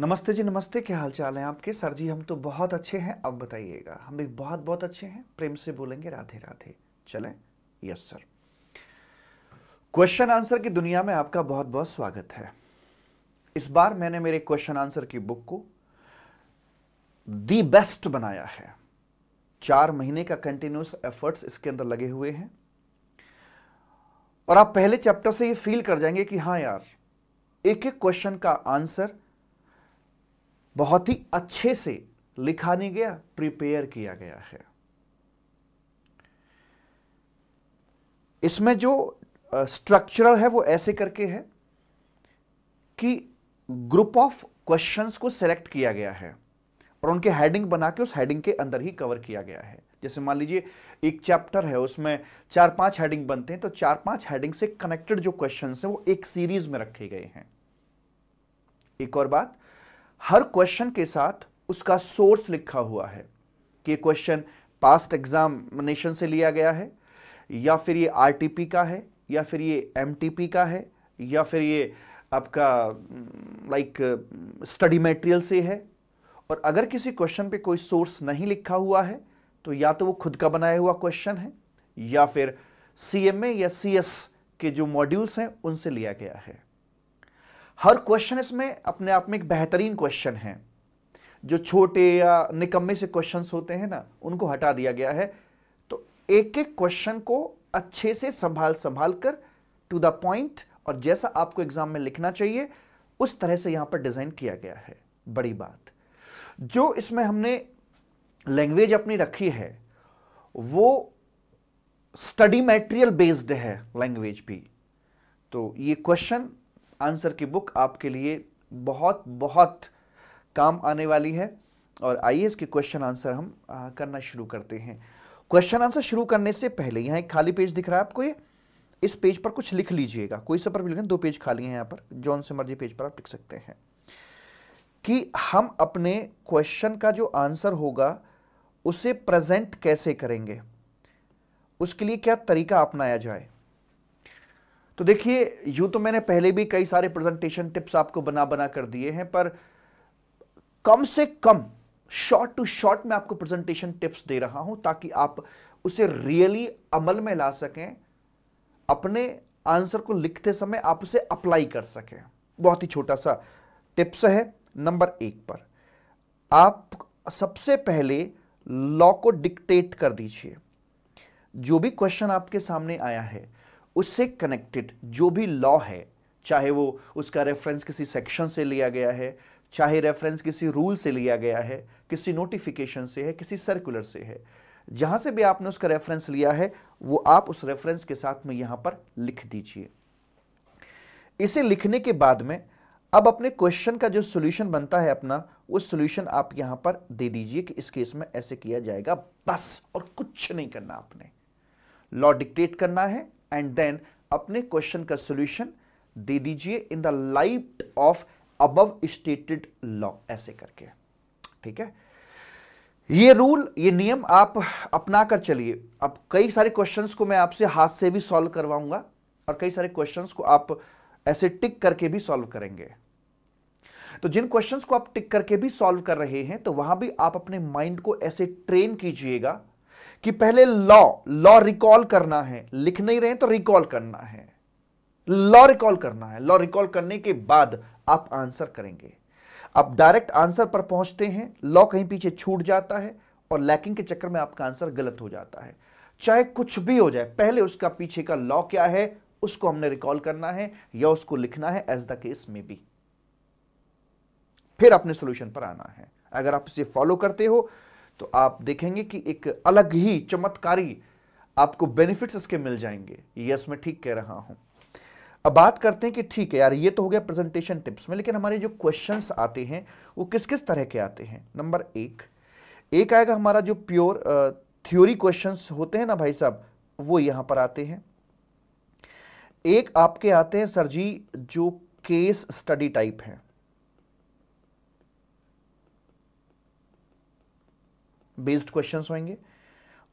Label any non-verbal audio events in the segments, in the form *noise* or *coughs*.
नमस्ते जी नमस्ते क्या हाल चाल है आपके सर जी हम तो बहुत अच्छे हैं अब बताइएगा हम भी बहुत बहुत अच्छे हैं प्रेम से बोलेंगे राधे राधे चले यस सर क्वेश्चन आंसर की दुनिया में आपका बहुत बहुत स्वागत है इस बार मैंने मेरे क्वेश्चन आंसर की बुक को दी बेस्ट बनाया है चार महीने का कंटिन्यूस एफर्ट्स इसके अंदर लगे हुए हैं और आप पहले चैप्टर से ये फील कर जाएंगे कि हाँ यार एक एक क्वेश्चन का आंसर बहुत ही अच्छे से लिखा नहीं गया प्रिपेयर किया गया है इसमें जो स्ट्रक्चरल uh, है वो ऐसे करके है कि ग्रुप ऑफ क्वेश्चंस को सेलेक्ट किया गया है और उनके हेडिंग बना के उस हेडिंग के अंदर ही कवर किया गया है जैसे मान लीजिए एक चैप्टर है उसमें चार पांच हेडिंग बनते हैं तो चार पांच हेडिंग से कनेक्टेड जो क्वेश्चन हैं वो एक सीरीज में रखे गए हैं एक और बात हर क्वेश्चन के साथ उसका सोर्स लिखा हुआ है कि ये क्वेश्चन पास्ट एग्जामिनेशन से लिया गया है या फिर ये आरटीपी का है या फिर ये एमटीपी का है या फिर ये आपका लाइक स्टडी मटेरियल से है और अगर किसी क्वेश्चन पे कोई सोर्स नहीं लिखा हुआ है तो या तो वो खुद का बनाया हुआ क्वेश्चन है या फिर सी या सी के जो मॉड्यूल्स हैं उनसे लिया गया है हर क्वेश्चन इसमें अपने आप में एक बेहतरीन क्वेश्चन है जो छोटे या निकम्मे से क्वेश्चन होते हैं ना उनको हटा दिया गया है तो एक एक क्वेश्चन को अच्छे से संभाल संभाल कर टू द पॉइंट और जैसा आपको एग्जाम में लिखना चाहिए उस तरह से यहां पर डिज़ाइन किया गया है बड़ी बात जो इसमें हमने लैंग्वेज अपनी रखी है वो स्टडी मेटेरियल बेस्ड है लैंग्वेज भी तो ये क्वेश्चन आंसर की बुक आपके लिए बहुत बहुत काम आने वाली है और आइए इसके क्वेश्चन आंसर हम आ, करना शुरू करते हैं क्वेश्चन आंसर शुरू करने से पहले यहाँ एक खाली पेज दिख रहा है आपको ये इस पेज पर कुछ लिख लीजिएगा कोई से पर भी लिखें दो पेज खाली हैं यहाँ पर जौन से मर्जी पेज पर आप लिख सकते हैं कि हम अपने क्वेश्चन का जो आंसर होगा उसे प्रेजेंट कैसे करेंगे उसके लिए क्या तरीका अपनाया जाए तो देखिए यूं तो मैंने पहले भी कई सारे प्रेजेंटेशन टिप्स आपको बना बना कर दिए हैं पर कम से कम शॉर्ट टू शॉर्ट में आपको प्रेजेंटेशन टिप्स दे रहा हूं ताकि आप उसे रियली अमल में ला सकें अपने आंसर को लिखते समय आप उसे अप्लाई कर सकें बहुत ही छोटा सा टिप्स है नंबर एक पर आप सबसे पहले लॉ को डिक्टेट कर दीजिए जो भी क्वेश्चन आपके सामने आया है उससे कनेक्टेड जो भी लॉ है चाहे वो उसका रेफरेंस किसी सेक्शन से लिया गया है चाहे रेफरेंस किसी रूल से लिया गया है किसी नोटिफिकेशन से है किसी सर्कुलर से है जहाँ से भी आपने उसका रेफरेंस लिया है वो आप उस रेफरेंस के साथ में यहाँ पर लिख दीजिए इसे लिखने के बाद में अब अपने क्वेश्चन का जो सोल्यूशन बनता है अपना वो सोल्यूशन आप यहाँ पर दे दीजिए कि इस केस में ऐसे किया जाएगा बस और कुछ नहीं करना आपने लॉ डिक्टेट करना है एंड देन अपने क्वेश्चन का सोल्यूशन दे दीजिए in the light of above stated law ऐसे करके ठीक है ये रूल ये नियम आप अपना कर चलिए अब कई सारे क्वेश्चंस को मैं आपसे हाथ से भी सॉल्व करवाऊंगा और कई सारे क्वेश्चंस को आप ऐसे टिक करके भी सॉल्व करेंगे तो जिन क्वेश्चंस को आप टिक करके भी सॉल्व कर रहे हैं तो वहां भी आप अपने माइंड को ऐसे ट्रेन कीजिएगा कि पहले लॉ लॉ रिकॉल करना है लिख नहीं रहे तो रिकॉल करना है लॉ रिकॉल करना है लॉ रिकॉल करने के बाद आप आंसर करेंगे आप डायरेक्ट आंसर पर पहुंचते हैं लॉ कहीं पीछे छूट जाता है और लैकिंग के चक्कर में आपका आंसर गलत हो जाता है चाहे कुछ भी हो जाए पहले उसका पीछे का लॉ क्या है उसको हमने रिकॉल करना है या उसको लिखना है एज द केस में भी फिर अपने सोल्यूशन पर आना है अगर आप इसे फॉलो करते हो तो आप देखेंगे कि एक अलग ही चमत्कारी आपको बेनिफिट्स इसके मिल जाएंगे यस मैं ठीक कह रहा हूं अब बात करते हैं कि ठीक है यार ये तो हो गया प्रेजेंटेशन टिप्स में लेकिन हमारे जो क्वेश्चंस आते हैं वो किस किस तरह के आते हैं नंबर एक एक आएगा हमारा जो प्योर थ्योरी क्वेश्चंस होते हैं ना भाई साहब वो यहां पर आते हैं एक आपके आते हैं सर जी जो केस स्टडी टाइप है बेस्ड क्वेश्चन होंगे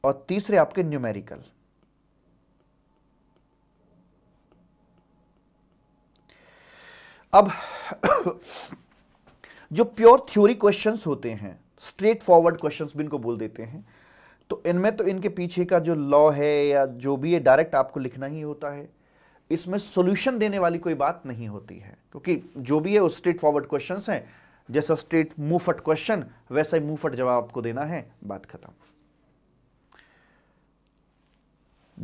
और तीसरे आपके न्यूमेरिकल अब *coughs* जो प्योर थ्योरी क्वेश्चंस होते हैं स्ट्रेट फॉरवर्ड क्वेश्चंस भी इनको बोल देते हैं तो इनमें तो इनके पीछे का जो लॉ है या जो भी है डायरेक्ट आपको लिखना ही होता है इसमें सोल्यूशन देने वाली कोई बात नहीं होती है क्योंकि जो भी है वो स्ट्रेट फॉरवर्ड क्वेश्चन हैं जैसा स्टेट मुंहफट क्वेश्चन वैसा ही मुंहफट जवाब आपको देना है बात खत्म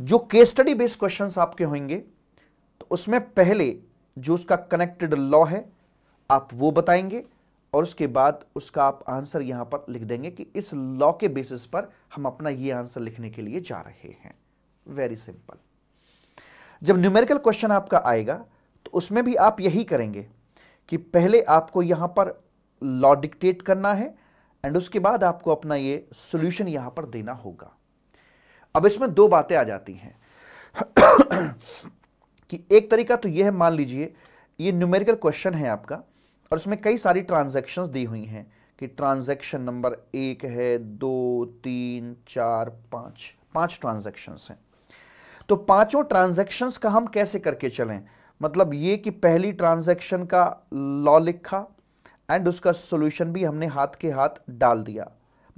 जो केस स्टडी बेस्ड क्वेश्चंस आपके होंगे तो उसमें पहले जो उसका कनेक्टेड लॉ है आप वो बताएंगे और उसके बाद उसका आप आंसर यहां पर लिख देंगे कि इस लॉ के बेसिस पर हम अपना ये आंसर लिखने के लिए जा रहे हैं वेरी सिंपल जब न्यूमेरिकल क्वेश्चन आपका आएगा तो उसमें भी आप यही करेंगे कि पहले आपको यहां पर लॉ डिक्टेट करना है एंड उसके बाद आपको अपना ये सोल्यूशन यहां पर देना होगा अब इसमें दो बातें आ जाती हैं *coughs* कि एक तरीका तो ये है मान लीजिए ये न्यूमेरिकल क्वेश्चन है आपका और इसमें कई सारी ट्रांजेक्शन दी हुई हैं कि ट्रांजेक्शन नंबर एक है दो तीन चार पांच पांच ट्रांजेक्शन हैं तो पांचों ट्रांजेक्शन का हम कैसे करके चलें मतलब ये कि पहली ट्रांजेक्शन का लॉ लिखा एंड उसका सोल्यूशन भी हमने हाथ के हाथ डाल दिया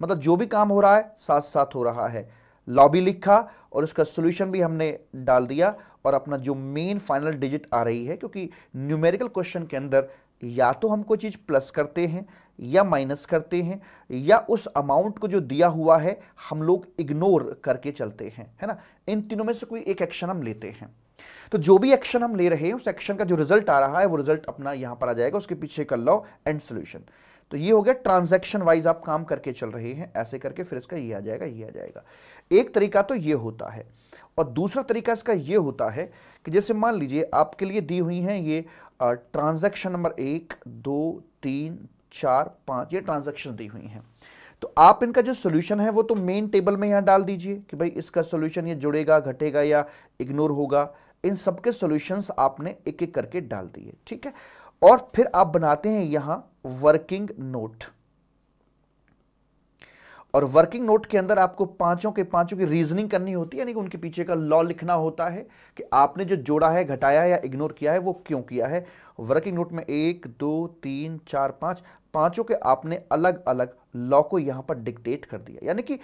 मतलब जो भी काम हो रहा है साथ साथ हो रहा है लॉबी लिखा और उसका सोल्यूशन भी हमने डाल दिया और अपना जो मेन फाइनल डिजिट आ रही है क्योंकि न्यूमेरिकल क्वेश्चन के अंदर या तो हम कोई चीज़ प्लस करते हैं या माइनस करते हैं या उस अमाउंट को जो दिया हुआ है हम लोग इग्नोर करके चलते हैं है ना इन तीनों में से कोई एक एक्शन हम लेते हैं तो जो भी एक्शन हम ले रहे हैं उस एक्शन का जो रिजल्ट आ रहा है वो रिजल्ट अपना यहां पर आ जाएगा उसके पीछे कर लो एंड सोल्यूशन तो ये हो गया ट्रांजेक्शन वाइज आप काम करके चल रहे हैं ऐसे करके फिर इसका ये आ जाएगा ये आ जाएगा एक तरीका तो ये होता है और दूसरा तरीका इसका ये होता है कि जैसे मान लीजिए आपके लिए दी हुई हैं ये ट्रांजेक्शन नंबर एक दो तीन चार पाँच ये ट्रांजेक्शन दी हुई हैं तो आप इनका जो सोल्यूशन है वो तो मेन टेबल में यहाँ डाल दीजिए कि भाई इसका सोल्यूशन ये जुड़ेगा घटेगा या इग्नोर होगा इन सबके सॉल्यूशंस आपने एक एक करके डाल दिए ठीक है और फिर आप बनाते हैं यहां वर्किंग नोट और वर्किंग नोट के अंदर आपको पांचों के पांचों की रीजनिंग करनी होती है यानी कि उनके पीछे का लॉ लिखना होता है कि आपने जो जोड़ा है घटाया या इग्नोर किया है वो क्यों किया है वर्किंग नोट में एक दो तीन चार पांच पांचों के आपने अलग अलग लॉ को यहां पर डिक्टेट कर दिया यानी कि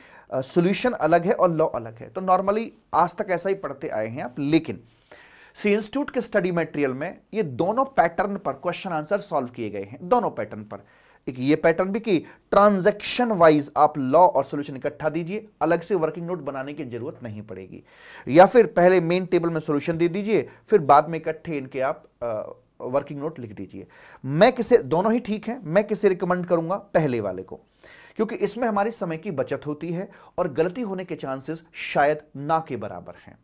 सोल्यूशन अलग है और लॉ अलग है तो नॉर्मली आज तक ऐसा ही पढ़ते आए हैं आप लेकिन सी इंस्टीट्यूट के स्टडी मटेरियल में ये दोनों पैटर्न पर क्वेश्चन आंसर सॉल्व किए गए हैं दोनों पैटर्न पर एक ये पैटर्न भी कि ट्रांजैक्शन वाइज आप लॉ और सॉल्यूशन इकट्ठा दीजिए अलग से वर्किंग नोट बनाने की जरूरत नहीं पड़ेगी या फिर पहले मेन टेबल में सॉल्यूशन दे दीजिए फिर बाद में इकट्ठे इनके आप आ, वर्किंग नोट लिख दीजिए मैं किसे दोनों ही ठीक है मैं किसे रिकमेंड करूंगा पहले वाले को क्योंकि इसमें हमारे समय की बचत होती है और गलती होने के चांसेस शायद ना के बराबर हैं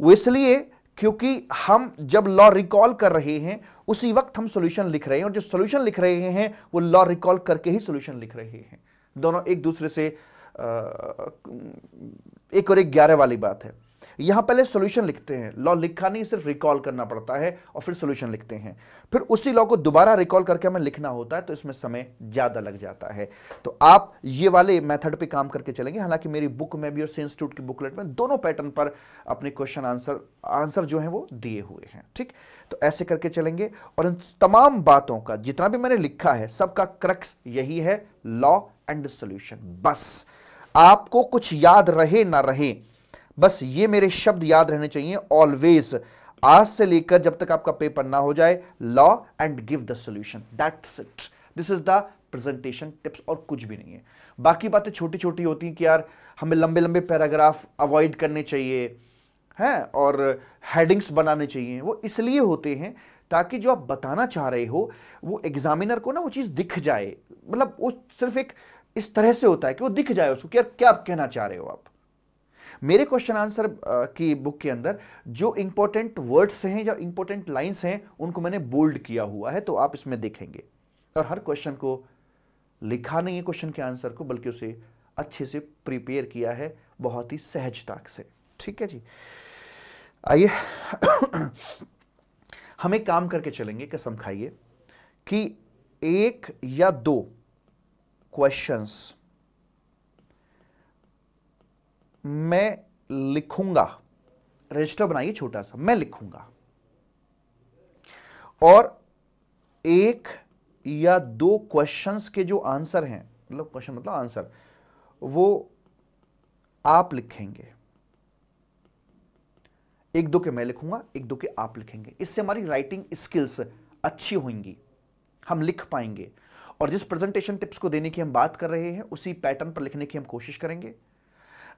वो इसलिए क्योंकि हम जब लॉ रिकॉल कर रहे हैं उसी वक्त हम सोल्यूशन लिख रहे हैं और जो सोल्यूशन लिख रहे हैं वो लॉ रिकॉल करके ही सोल्यूशन लिख रहे हैं दोनों एक दूसरे से एक और एक ग्यारह वाली बात है यहां पहले सोल्यूशन लिखते हैं लॉ लिखा नहीं सिर्फ रिकॉल करना पड़ता है और फिर सोल्यूशन लिखते हैं फिर उसी लॉ को दोबारा रिकॉल करके हमें लिखना होता है तो इसमें समय ज़्यादा लग जाता है तो आप ये वाले मेथड पे काम करके चलेंगे हालांकि मेरी बुक में भी और इंस्टीट्यूट की बुकलेट में दोनों पैटर्न पर अपने क्वेश्चन आंसर आंसर जो है वो दिए हुए हैं ठीक तो ऐसे करके चलेंगे और इन तमाम बातों का जितना भी मैंने लिखा है सबका क्रक्स यही है लॉ एंड सोल्यूशन बस आपको कुछ याद रहे ना रहे बस ये मेरे शब्द याद रहने चाहिए ऑलवेज आज से लेकर जब तक आपका पेपर ना हो जाए law and give the solution that's it this is the presentation tips और कुछ भी नहीं है बाकी बातें छोटी छोटी होती हैं कि यार हमें लंबे लंबे पैराग्राफ अवॉइड करने चाहिए हैं और हेडिंग्स बनाने चाहिए वो इसलिए होते हैं ताकि जो आप बताना चाह रहे हो वो एग्जामिनर को ना वो चीज़ दिख जाए मतलब वो सिर्फ एक इस तरह से होता है कि वो दिख जाए उसको कि यार क्या आप कहना चाह रहे हो आप मेरे क्वेश्चन आंसर की बुक के अंदर जो इंपॉर्टेंट वर्ड्स हैं या इंपॉर्टेंट लाइंस हैं उनको मैंने बोल्ड किया हुआ है तो आप इसमें देखेंगे और हर क्वेश्चन को लिखा नहीं है क्वेश्चन के आंसर को बल्कि उसे अच्छे से प्रिपेयर किया है बहुत ही सहजता से ठीक है जी आइए *coughs* हम एक काम करके चलेंगे कसम खाइए कि एक या दो क्वेश्चंस मैं लिखूंगा रजिस्टर बनाइए छोटा सा मैं लिखूंगा और एक या दो क्वेश्चंस के जो आंसर हैं मतलब क्वेश्चन मतलब आंसर वो आप लिखेंगे एक दो के मैं लिखूंगा एक दो के आप लिखेंगे इससे हमारी राइटिंग स्किल्स अच्छी होंगी हम लिख पाएंगे और जिस प्रेजेंटेशन टिप्स को देने की हम बात कर रहे हैं उसी पैटर्न पर लिखने की हम कोशिश करेंगे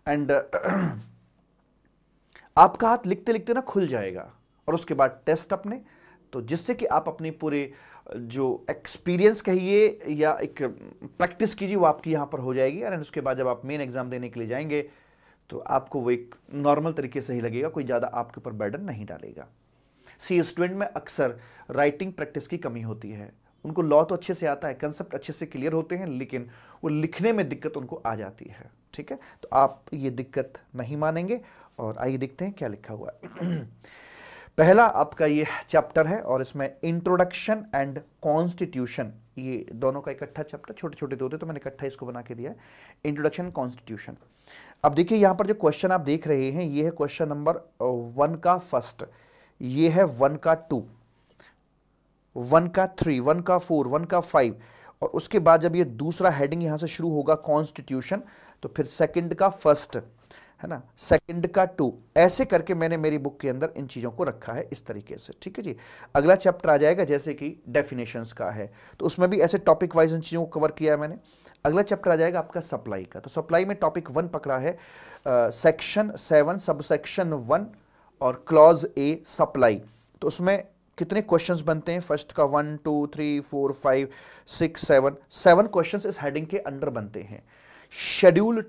एंड uh, *clears throat* आपका हाथ लिखते लिखते ना खुल जाएगा और उसके बाद टेस्ट अपने तो जिससे कि आप अपनी पूरे जो एक्सपीरियंस कहिए या एक प्रैक्टिस कीजिए वो आपकी यहाँ पर हो जाएगी एंड उसके बाद जब आप मेन एग्ज़ाम देने के लिए जाएंगे तो आपको वो एक नॉर्मल तरीके से ही लगेगा कोई ज़्यादा आपके ऊपर बर्डन नहीं डालेगा सी स्टूडेंट में अक्सर राइटिंग प्रैक्टिस की कमी होती है उनको लॉ तो अच्छे से आता है कंसेप्ट अच्छे से क्लियर होते हैं लेकिन वो लिखने में दिक्कत उनको आ जाती है ठीक है तो आप ये दिक्कत नहीं मानेंगे और आइए देखते हैं क्या लिखा हुआ है *clears throat* पहला आपका ये चैप्टर है और इसमें इंट्रोडक्शन एंड कॉन्स्टिट्यूशन ये दोनों का इकट्ठा चैप्टर छोटे छोटे दो थे तो मैंने इकट्ठा इसको बना के दिया है इंट्रोडक्शन कॉन्स्टिट्यूशन अब देखिए यहाँ पर जो क्वेश्चन आप देख रहे हैं ये है क्वेश्चन नंबर वन का फर्स्ट ये है वन का टू वन का थ्री वन का फोर वन का फाइव और उसके बाद जब ये दूसरा हेडिंग यहां से शुरू होगा कॉन्स्टिट्यूशन तो फिर सेकंड का फर्स्ट है ना सेकंड का टू ऐसे करके मैंने मेरी बुक के अंदर इन चीज़ों को रखा है इस तरीके से ठीक है जी अगला चैप्टर आ जाएगा जैसे कि डेफिनेशंस का है तो उसमें भी ऐसे टॉपिक वाइज इन चीज़ों को कवर किया है मैंने अगला चैप्टर आ जाएगा आपका सप्लाई का तो सप्लाई में टॉपिक वन पकड़ा है सेक्शन सेवन सबसेक्शन वन और क्लॉज ए सप्लाई तो उसमें कितने क्वेश्चंस बनते हैं फर्स्ट का one two three four five six seven seven questions इस हेडिंग के अंडर बनते हैं शेड्यूल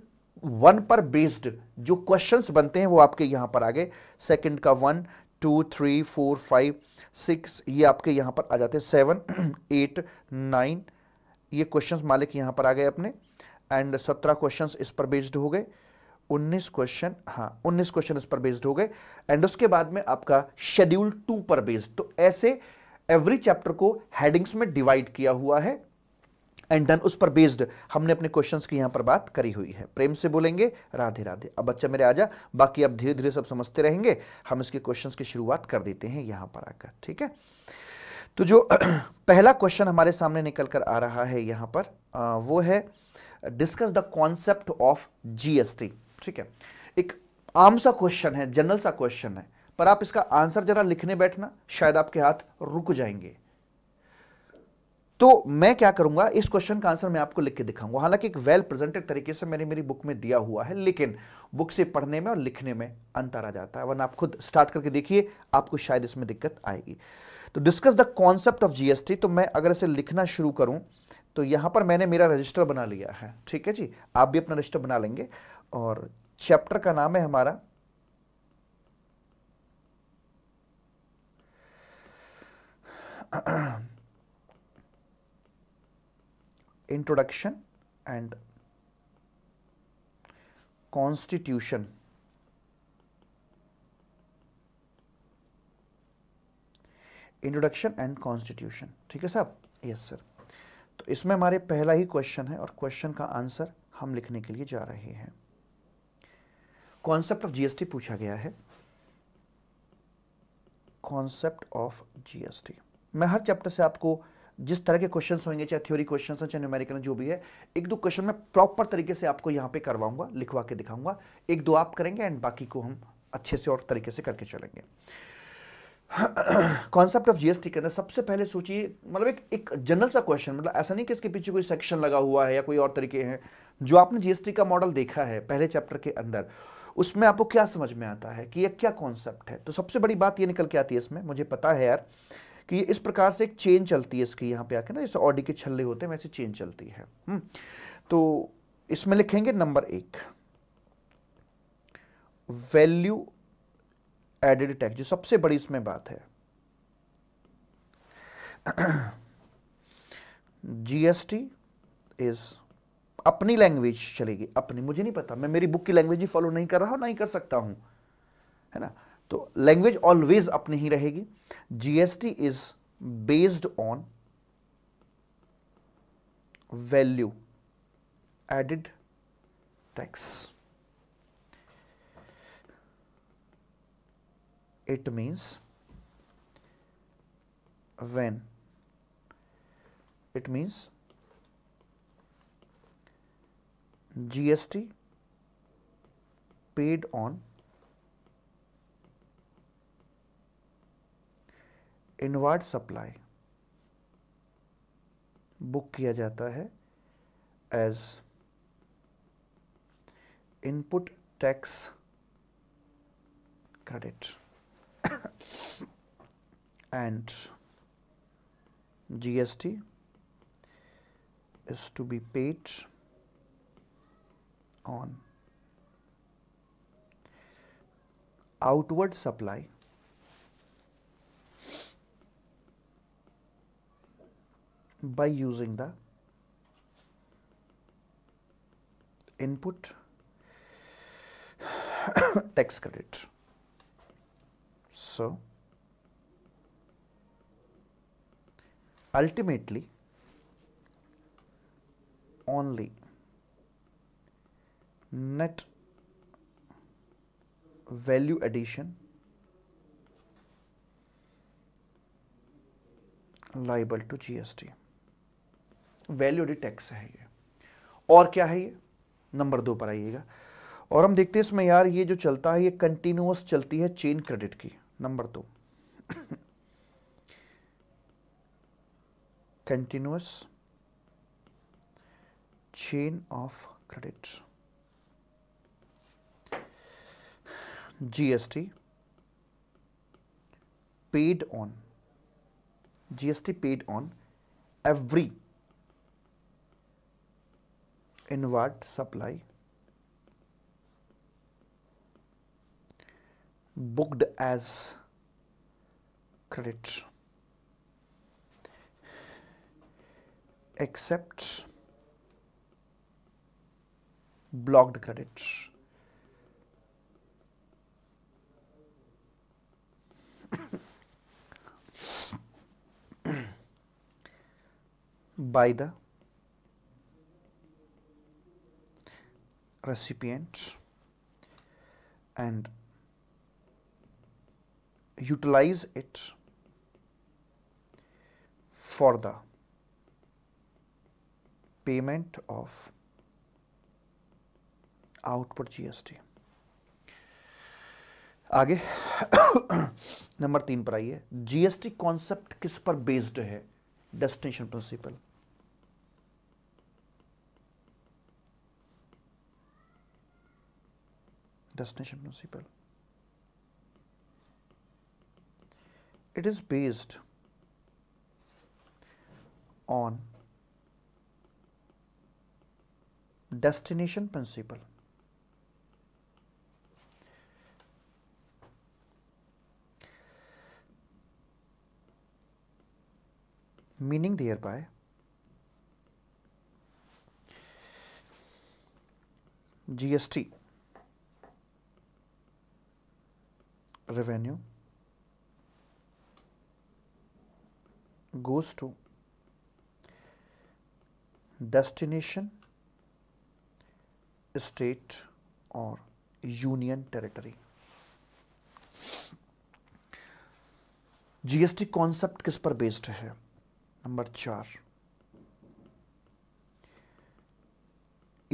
वन पर बेस्ड जो क्वेश्चंस बनते हैं वो आपके यहाँ पर आ गए सेकेंड का one two three four five six ये आपके यहाँ पर आ जाते हैं सेवन एट नाइन ये क्वेश्चंस मालिक यहाँ पर आ गए अपने एंड सत्रह क्वेश्चंस इस पर बेस्ड हो गए 19 क्वेश्चन हाँ 19 क्वेश्चन उस पर बेस्ड हो गए एंड उसके बाद में आपका शेड्यूल टू पर बेस्ड तो ऐसे एवरी चैप्टर को हेडिंग्स में डिवाइड किया हुआ है एंड देन उस पर बेस्ड हमने अपने क्वेश्चंस की यहां पर बात करी हुई है प्रेम से बोलेंगे राधे राधे अब बच्चा मेरे आजा बाकी अब धीरे धीरे सब समझते रहेंगे हम इसके क्वेश्चंस की शुरुआत कर देते हैं यहां पर आकर ठीक है तो जो *clears throat* पहला क्वेश्चन हमारे सामने निकल कर आ रहा है यहां पर आ, वो है discuss the concept of GST ठीक है एक आम सा क्वेश्चन है जनरल सा क्वेश्चन है पर आप इसका आंसर जरा लिखने बैठना शायद आपके हाथ रुक जाएंगे तो मैं क्या करूंगा इस क्वेश्चन का आंसर मैं आपको लिख के दिखाऊंगा हालांकि एक वेल प्रेजेंटेड तरीके से मैंने मेरी बुक में दिया हुआ है लेकिन बुक से पढ़ने में और लिखने में अंतर आ जाता है वरना आप खुद स्टार्ट करके देखिए आपको शायद इसमें दिक्कत आएगी तो discuss the concept of GST तो मैं अगर इसे लिखना शुरू करूं तो यहां पर मैंने मेरा रजिस्टर बना लिया है ठीक है जी आप भी अपना रजिस्टर बना लेंगे और चैप्टर का नाम है हमारा introduction and constitution introduction and constitution ठीक है साहब यस सर तो इसमें हमारे पहला ही क्वेश्चन है और क्वेश्चन का आंसर हम लिखने के लिए जा रहे हैं कॉन्सेप्ट ऑफ जीएसटी पूछा गया है कॉन्सेप्ट ऑफ जीएसटी मैं हर चैप्टर से आपको जिस तरह के क्वेश्चन होंगे चाहे थ्योरी क्वेश्चन हो चाहे न्यूमेरिकल जो भी है एक दो क्वेश्चन मैं प्रॉपर तरीके से आपको यहां पे करवाऊंगा लिखवा के दिखाऊंगा एक दो आप करेंगे एंड बाकी को हम अच्छे से और तरीके से करके चलेंगे कॉन्सेप्ट ऑफ जीएसटी के अंदर सबसे पहले सोचिए मतलब एक एक जनरल सा क्वेश्चन मतलब ऐसा नहीं कि इसके पीछे कोई सेक्शन लगा हुआ है या कोई और तरीके हैं जो आपने जीएसटी का मॉडल देखा है पहले चैप्टर के अंदर उसमें आपको क्या समझ में आता है कि यह क्या कॉन्सेप्ट है तो सबसे बड़ी बात यह निकल के आती है इसमें मुझे पता है यार कि इस प्रकार से एक चेन चलती है इसकी यहाँ पे आके ना जैसे ऑडी के छल्ले होते हैं वैसे चेन चलती है हम्म, तो इसमें लिखेंगे नंबर एक वैल्यू एडेड टैक्स जो सबसे बड़ी इसमें बात है जीएसटी *clears throat* इज अपनी लैंग्वेज चलेगी अपनी मुझे नहीं पता मैं मेरी बुक की लैंग्वेज ही फॉलो नहीं कर रहा हूँ ना ही कर सकता हूँ है ना तो लैंग्वेज ऑलवेज अपनी ही रहेगी GST is based on value added tax it means when it means GST paid on inward supply book किया जाता है as input tax credit and GST is to be paid on outward supply by using the input *coughs* tax credit. So, ultimately only net value addition liable to GST value added tax है ये और क्या है ये number दो पर आइएगा और हम देखते हैं इसमें यार ये जो चलता है ये कंटिन्यूस चलती है चेन क्रेडिट की नंबर दो continuous chain of credit GST paid on GST paid on every inward supply booked as credit except blocked credit by the recipient and utilize it for the payment of output GST. आगे number तीन पर आइए GST concept किस पर based है destination principle destination principle. It is based on destination principle. meaning thereby GST revenue goes to destination state or union territory GST concept किस पर based है नंबर चार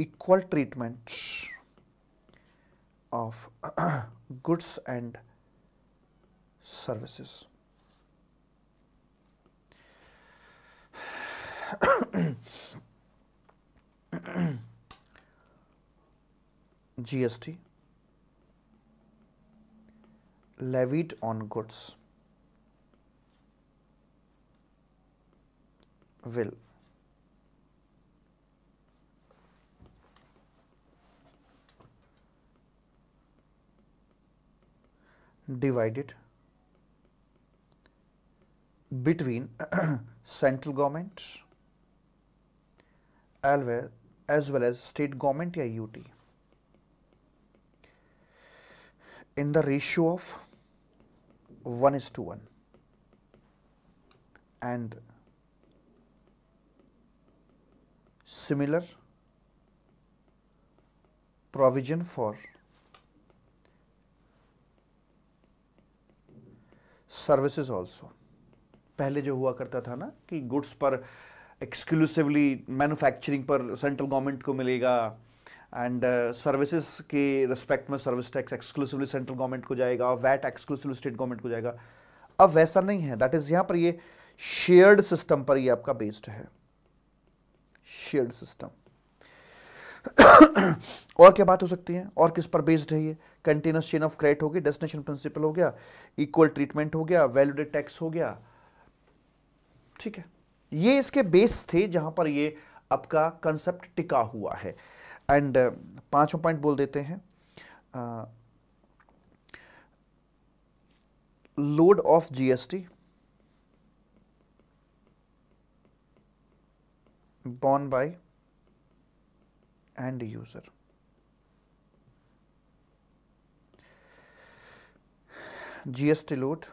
equal treatment of goods and services. GST levied on goods will divided between *clears throat* central government as well as state government or UT in the ratio of 1 is to 1 and similar provision for services also पहले जो हुआ करता था ना कि goods पर exclusively manufacturing पर central government को मिलेगा एंड सर्विसेज uh, के रिस्पेक्ट में service tax exclusively central government को जाएगा वैट एक्सक्लूसिवली स्टेट गवर्नमेंट को जाएगा अब वैसा नहीं है दैट इज़ यहां पर ये शेयर्ड सिस्टम पर ये आपका बेस्ड है शेयर्ड सिस्टम *coughs* और क्या बात हो सकती है और किस पर बेस्ड है ये कंटिन्यूस चेन ऑफ क्रेडिट हो गई डेस्टिनेशन प्रिंसिपल हो गया इक्वल ट्रीटमेंट हो गया वैल्यूडेड टैक्स हो गया ठीक है ये इसके बेस थे जहां पर ये आपका कंसेप्ट टिका हुआ है एंड पांचवा पॉइंट बोल देते हैं load of GST borne by end user GST load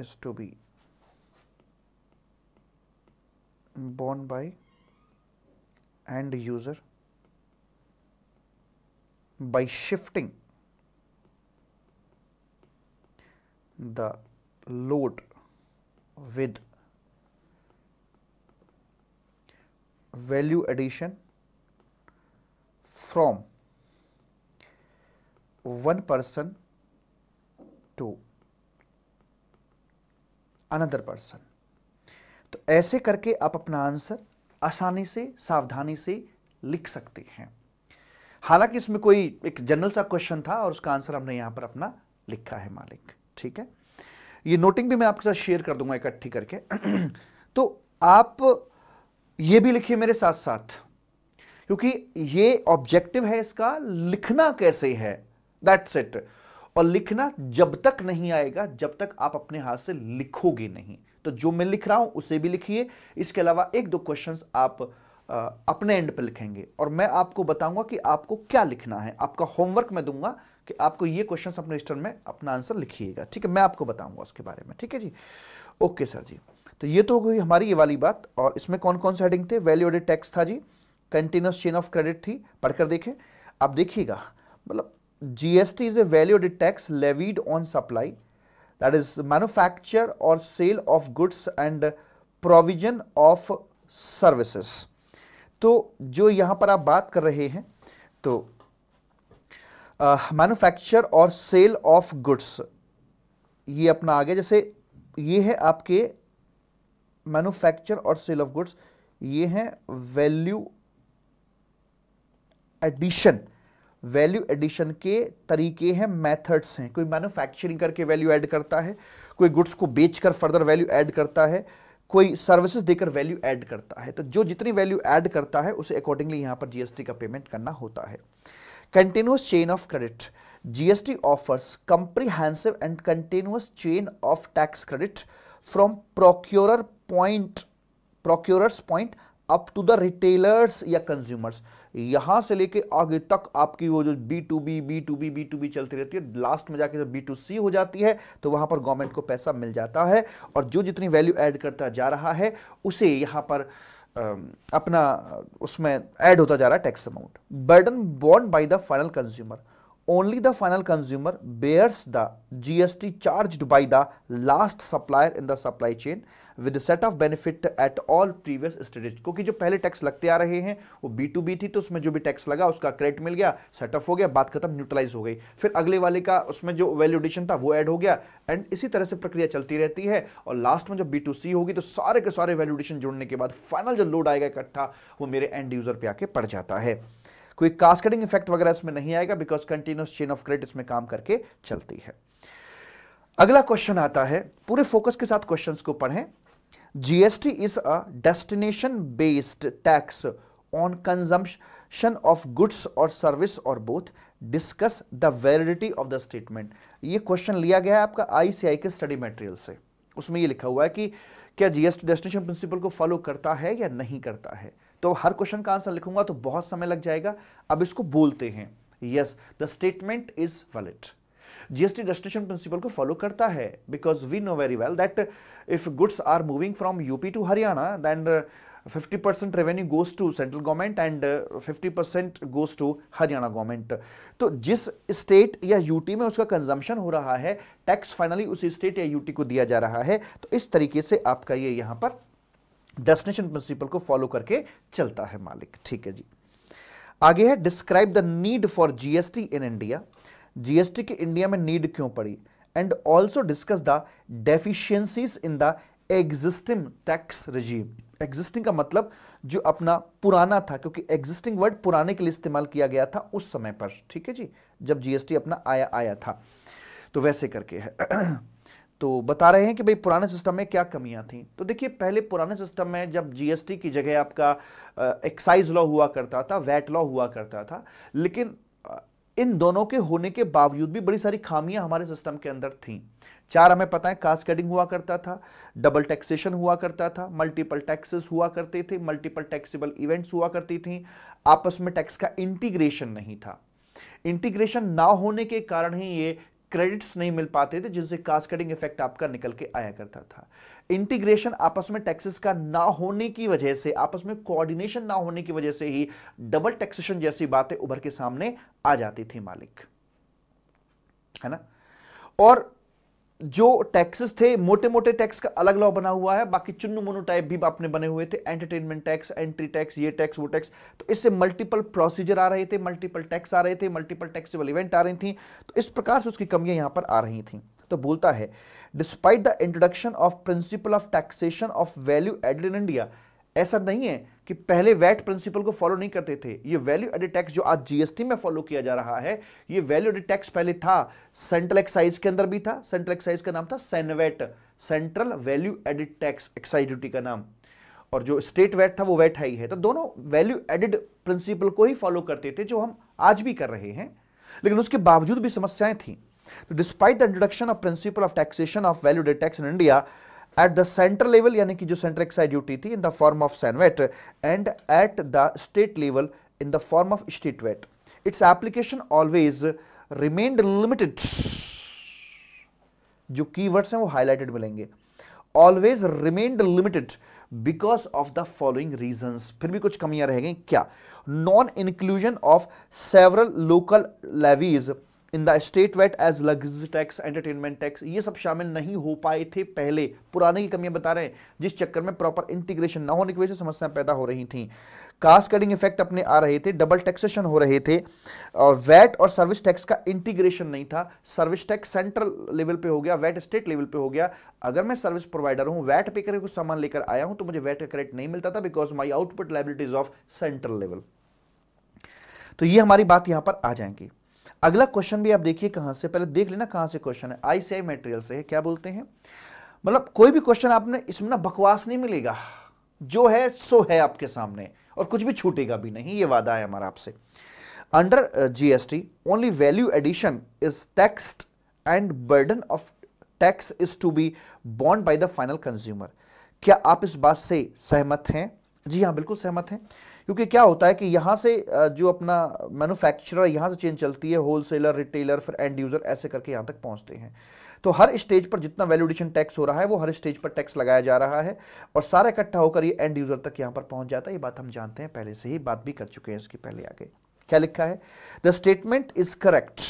is to be borne by end user by shifting the load with value addition from one person to another person तो ऐसे करके आप अपना answer आसानी से सावधानी से लिख सकते हैं हालांकि इसमें कोई एक जनरल सा क्वेश्चन था और उसका आंसर हमने यहां पर अपना लिखा है मालिक ठीक है ये नोटिंग भी मैं आपके साथ शेयर कर दूंगा इकट्ठी करके तो आप ये भी लिखिए मेरे साथ साथ क्योंकि ये ऑब्जेक्टिव है इसका लिखना कैसे है दैट्स इट और लिखना जब तक नहीं आएगा जब तक आप अपने हाथ से लिखोगे नहीं तो जो मैं लिख रहा हूं उसे भी लिखिए इसके अलावा एक दो क्वेश्चंस आप आ, अपने एंड पे लिखेंगे और मैं आपको बताऊंगा कि आपको क्या लिखना है आपका होमवर्क मैं दूंगा कि आपको ये क्वेश्चन अपने स्टर में अपना आंसर लिखिएगा ठीक है मैं आपको बताऊंगा उसके बारे में ठीक है जी ओके सर जी तो ये तो हो गई हमारी ये वाली बात और इसमें कौन कौन से heading the value added tax था जी कंटिन्यूस चेन ऑफ क्रेडिट थी पढ़कर देखें आप देखिएगा मतलब GST is a value added tax levied on supply that is manufacture or sale of goods and provision of services तो जो यहां पर आप बात कर रहे हैं तो मैन्युफैक्चर और सेल ऑफ गुड्स ये अपना आ गया जैसे ये है आपके मैन्युफैक्चर और सेल ऑफ गुड्स ये है वैल्यू एडिशन वैल्यू एडिशन के तरीके हैं मेथड्स हैं कोई मैन्युफैक्चरिंग करके वैल्यू ऐड करता है कोई गुड्स को बेचकर फर्दर वैल्यू ऐड करता है कोई सर्विसेज देकर वैल्यू ऐड करता है तो जो जितनी वैल्यू ऐड करता है उसे अकॉर्डिंगली यहाँ पर जीएसटी का पेमेंट करना होता है continuous chain of credit GST offers comprehensive and continuous chain of tax credit from procure point procurers point up to the retailers या कंज्यूमर्स यहां से लेके आगे तक आपकी वो जो B to B B to B B to B चलती रहती है लास्ट में जाके जब बी टू सी हो जाती है तो वहां पर गवर्नमेंट को पैसा मिल जाता है और जो जितनी वैल्यू ऐड करता जा रहा है उसे यहां पर अपना उसमें ऐड होता जा रहा है टैक्स अमाउंट बर्डन बॉन्ड by the final consumer only the final consumer bears the GST charged by the last supplier in the supply chain with set of benefit at all previous stages क्योंकि जो पहले tax लगते आ रहे हैं वो B to B थी तो उसमें जो भी टैक्स लगा उसका क्रेडिट मिल गया सेट ऑफ हो गया बात खत्म न्यूट्रलाइज हो गई फिर अगले वाले का उसमें जो वैल्यूडेशन था वो ऐड हो गया एंड इसी तरह से प्रक्रिया चलती रहती है और लास्ट में जब बी टू सी होगी तो सारे के सारे वैल्यूडेशन जोड़ने के बाद फाइनल जो लोड आएगा इकट्ठा वो मेरे एंड यूजर पर आके पड़ जाता है कोई कास्केटिंग इफेक्ट वगैरह इसमें नहीं आएगा because continuous chain of credit इसमें काम करके चलती है अगला क्वेश्चन आता है पूरे फोकस के साथ क्वेश्चंस को पढ़ें GST is a destination based tax on consumption of goods or service or both discuss the validity of the statement ये क्वेश्चन लिया गया है आपका आईसीआई के स्टडी मटेरियल से उसमें ये लिखा हुआ है कि क्या जीएसटी डेस्टिनेशन प्रिंसिपल को फॉलो करता है या नहीं करता है तो हर क्वेश्चन का आंसर लिखूंगा तो बहुत समय लग जाएगा अब इसको बोलते हैं yes the statement is valid GST registration principle को फॉलो करता है because we know very well that if goods are moving from UP to Haryana then 50% percent revenue goes to central government and 50% percent goes to Haryana government तो जिस state या UT में उसका consumption हो रहा है टैक्स फाइनली उसी स्टेट या यूटी को दिया जा रहा है तो इस तरीके से आपका ये यहाँ पर डेस्टिनेशन प्रिंसिपल को फॉलो करके चलता है मालिक ठीक है जी आगे है describe the need for GST in India GST की इंडिया में नीड क्यों पड़ी and also discuss the deficiencies in the existing tax regime existing का मतलब जो अपना पुराना था क्योंकि एग्जिस्टिंग वर्ड पुराने के लिए इस्तेमाल किया गया था उस समय पर ठीक है जी जब जीएसटी अपना आया आया था तो वैसे करके है *clears throat* तो बता रहे हैं कि भाई पुराने सिस्टम में क्या कमियां थी तो देखिए पहले पुराने सिस्टम में जब जीएसटी की जगह आपका एक्साइज लॉ हुआ करता था वैट लॉ हुआ करता था लेकिन इन दोनों के होने के बावजूद भी बड़ी सारी खामियां हमारे सिस्टम के अंदर थीं चार हमें पता है कास्ट कटिंग हुआ करता था डबल टैक्सेशन हुआ करता था मल्टीपल टैक्सेस हुआ करते थे मल्टीपल टैक्सेबल इवेंट्स हुआ करती थी आपस में टैक्स का इंटीग्रेशन नहीं था इंटीग्रेशन ना होने के कारण ही ये क्रेडिट्स नहीं मिल पाते थे जिनसे कास्ट कटिंग इफेक्ट आपका निकल के आया करता था इंटीग्रेशन आपस में टैक्सेस का ना होने की वजह से आपस में कोऑर्डिनेशन ना होने की वजह से ही डबल टैक्सेशन जैसी बातें उभर के सामने आ जाती थी मालिक है ना और जो टैक्सेस थे मोटे मोटे टैक्स का अलग लॉ बना हुआ है बाकी चुन्नु मुन्नू टाइप भी अपने बने हुए थे एंटरटेनमेंट टैक्स एंट्री टैक्स ये टैक्स वो टैक्स तो इससे मल्टीपल प्रोसीजर आ रहे थे मल्टीपल टैक्स आ रहे थे मल्टीपल टैक्सेबल इवेंट आ रही थी तो इस प्रकार से उसकी कमियां यहां पर आ रही थी तो बोलता है despite the introduction of principle of taxation of value added in India ऐसा नहीं है कि पहले वैट प्रिंसिपल को फॉलो नहीं करते थे ये वैल्यू एडेड टैक्स जो आज जीएसटी में फॉलो किया जा रहा है ये वैल्यू एडेड टैक्स पहले था सेंट्रल एक्साइज के अंदर भी था सेंट्रल एक्साइज का नाम था CENVAT central value added tax excise duty का नाम और जो स्टेट वैट था वो वैट है ही है तो दोनों वैल्यू एडेड प्रिंसिपल को ही फॉलो करते थे जो हम आज भी कर रहे हैं लेकिन उसके बावजूद भी समस्याएं थी तो despite the introduction of principle of taxation of value added tax in India at the central level यानी कि जो सेंट्रल एक्साइज ड्यूटी थी in the form of CENVAT and at the state level in the form of state VAT its application always remained limited जो की words हैं वो highlighted मिलेंगे always remained limited because of the following reason फिर भी कुछ कमियां रह गई क्या non inclusion of several local levies in the state VAT as luxury tax entertainment tax ये सब शामिल नहीं हो पाए थे पहले पुराने की कमियां बता रहे हैं जिस चक्कर में प्रॉपर इंटीग्रेशन ना होने की वजह से समस्याएं पैदा हो रही थी कास्ट कटिंग इफेक्ट अपने आ रहे थे डबल टैक्सेशन हो रहे थे और वैट और सर्विस टैक्स का इंटीग्रेशन नहीं था सर्विस टैक्स सेंट्रल लेवल पे हो गया वैट स्टेट लेवल पे हो गया अगर मैं सर्विस प्रोवाइडर हूं वैट पे करके कुछ सामान लेकर आया हूं तो मुझे वैट का क्रेडिट नहीं मिलता था because my output liabilities of central level तो ये हमारी बात यहां पर आ जाएंगी अगला क्वेश्चन भी आप देखिए कहां से पहले देख लेना कहां से क्वेश्चन है आईसीआई मेटेरियल से है क्या बोलते हैं मतलब कोई भी क्वेश्चन आपने इसमें ना बकवास नहीं मिलेगा जो है सो है आपके सामने और कुछ भी छूटेगा भी नहीं ये वादा है हमारा आपसे under GST only value addition is taxed and burden of tax is to be बॉन्ड बाय द फाइनल कंज्यूमर क्या आप इस बात से सहमत हैं जी हाँ बिल्कुल सहमत हैं क्योंकि क्या होता है कि यहाँ से जो अपना मैनुफैक्चरर यहाँ से चेन चलती है होलसेलर रिटेलर फिर एंड यूज़र ऐसे करके यहाँ तक पहुँचते हैं तो हर स्टेज पर जितना वैल्यूडेशन टैक्स हो रहा है वो हर स्टेज पर टैक्स लगाया जा रहा है और सारा इकट्ठा होकर ये एंड यूज़र तक यहाँ पर पहुँच जाता है ये बात हम जानते हैं पहले से ही बात भी कर चुके हैं इसके पहले आगे क्या लिखा है the statement is correct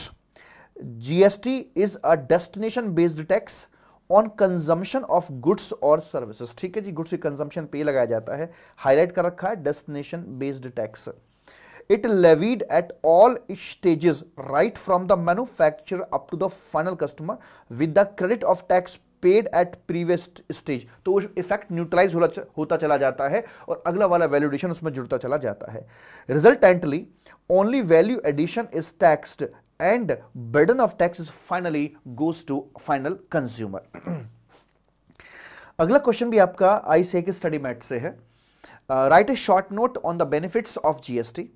GST is a destination based tax on consumption of goods और सर्विसेज ठीक है जी गुड्स की कंजम्पशन पे लगाया जाता है हाईलाइट कर रखा है destination based tax it levied at all stages right from the manufacture up to the final customer with the credit of tax paid at previous stage तो वो इफेक्ट न्यूट्रलाइज होता चला जाता है और अगला वाला वैल्यूडेशन उसमें जुड़ता चला जाता है resultantly only value addition is taxed and burden of taxes finally goes to final consumer अगला क्वेश्चन भी आपका आई से स्टडी मैट से है write a short note on the benefits of GST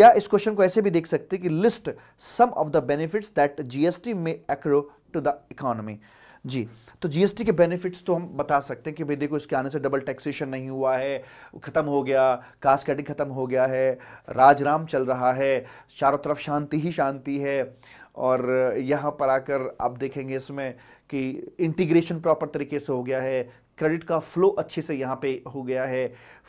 या इस क्वेश्चन को ऐसे भी देख सकते हैं कि list some of the benefits that GST में accrue to the economy uh, जी तो जीएसटी के बेनिफिट्स तो हम बता सकते हैं कि भाई देखो इसके आने से डबल टैक्सेशन नहीं हुआ है ख़त्म हो गया कास्ट कैटिंग ख़त्म हो गया है राजराम चल रहा है चारों तरफ शांति ही शांति है और यहाँ पर आकर आप देखेंगे इसमें कि इंटीग्रेशन प्रॉपर तरीके से हो गया है क्रेडिट का फ्लो अच्छे से यहाँ पे हो गया है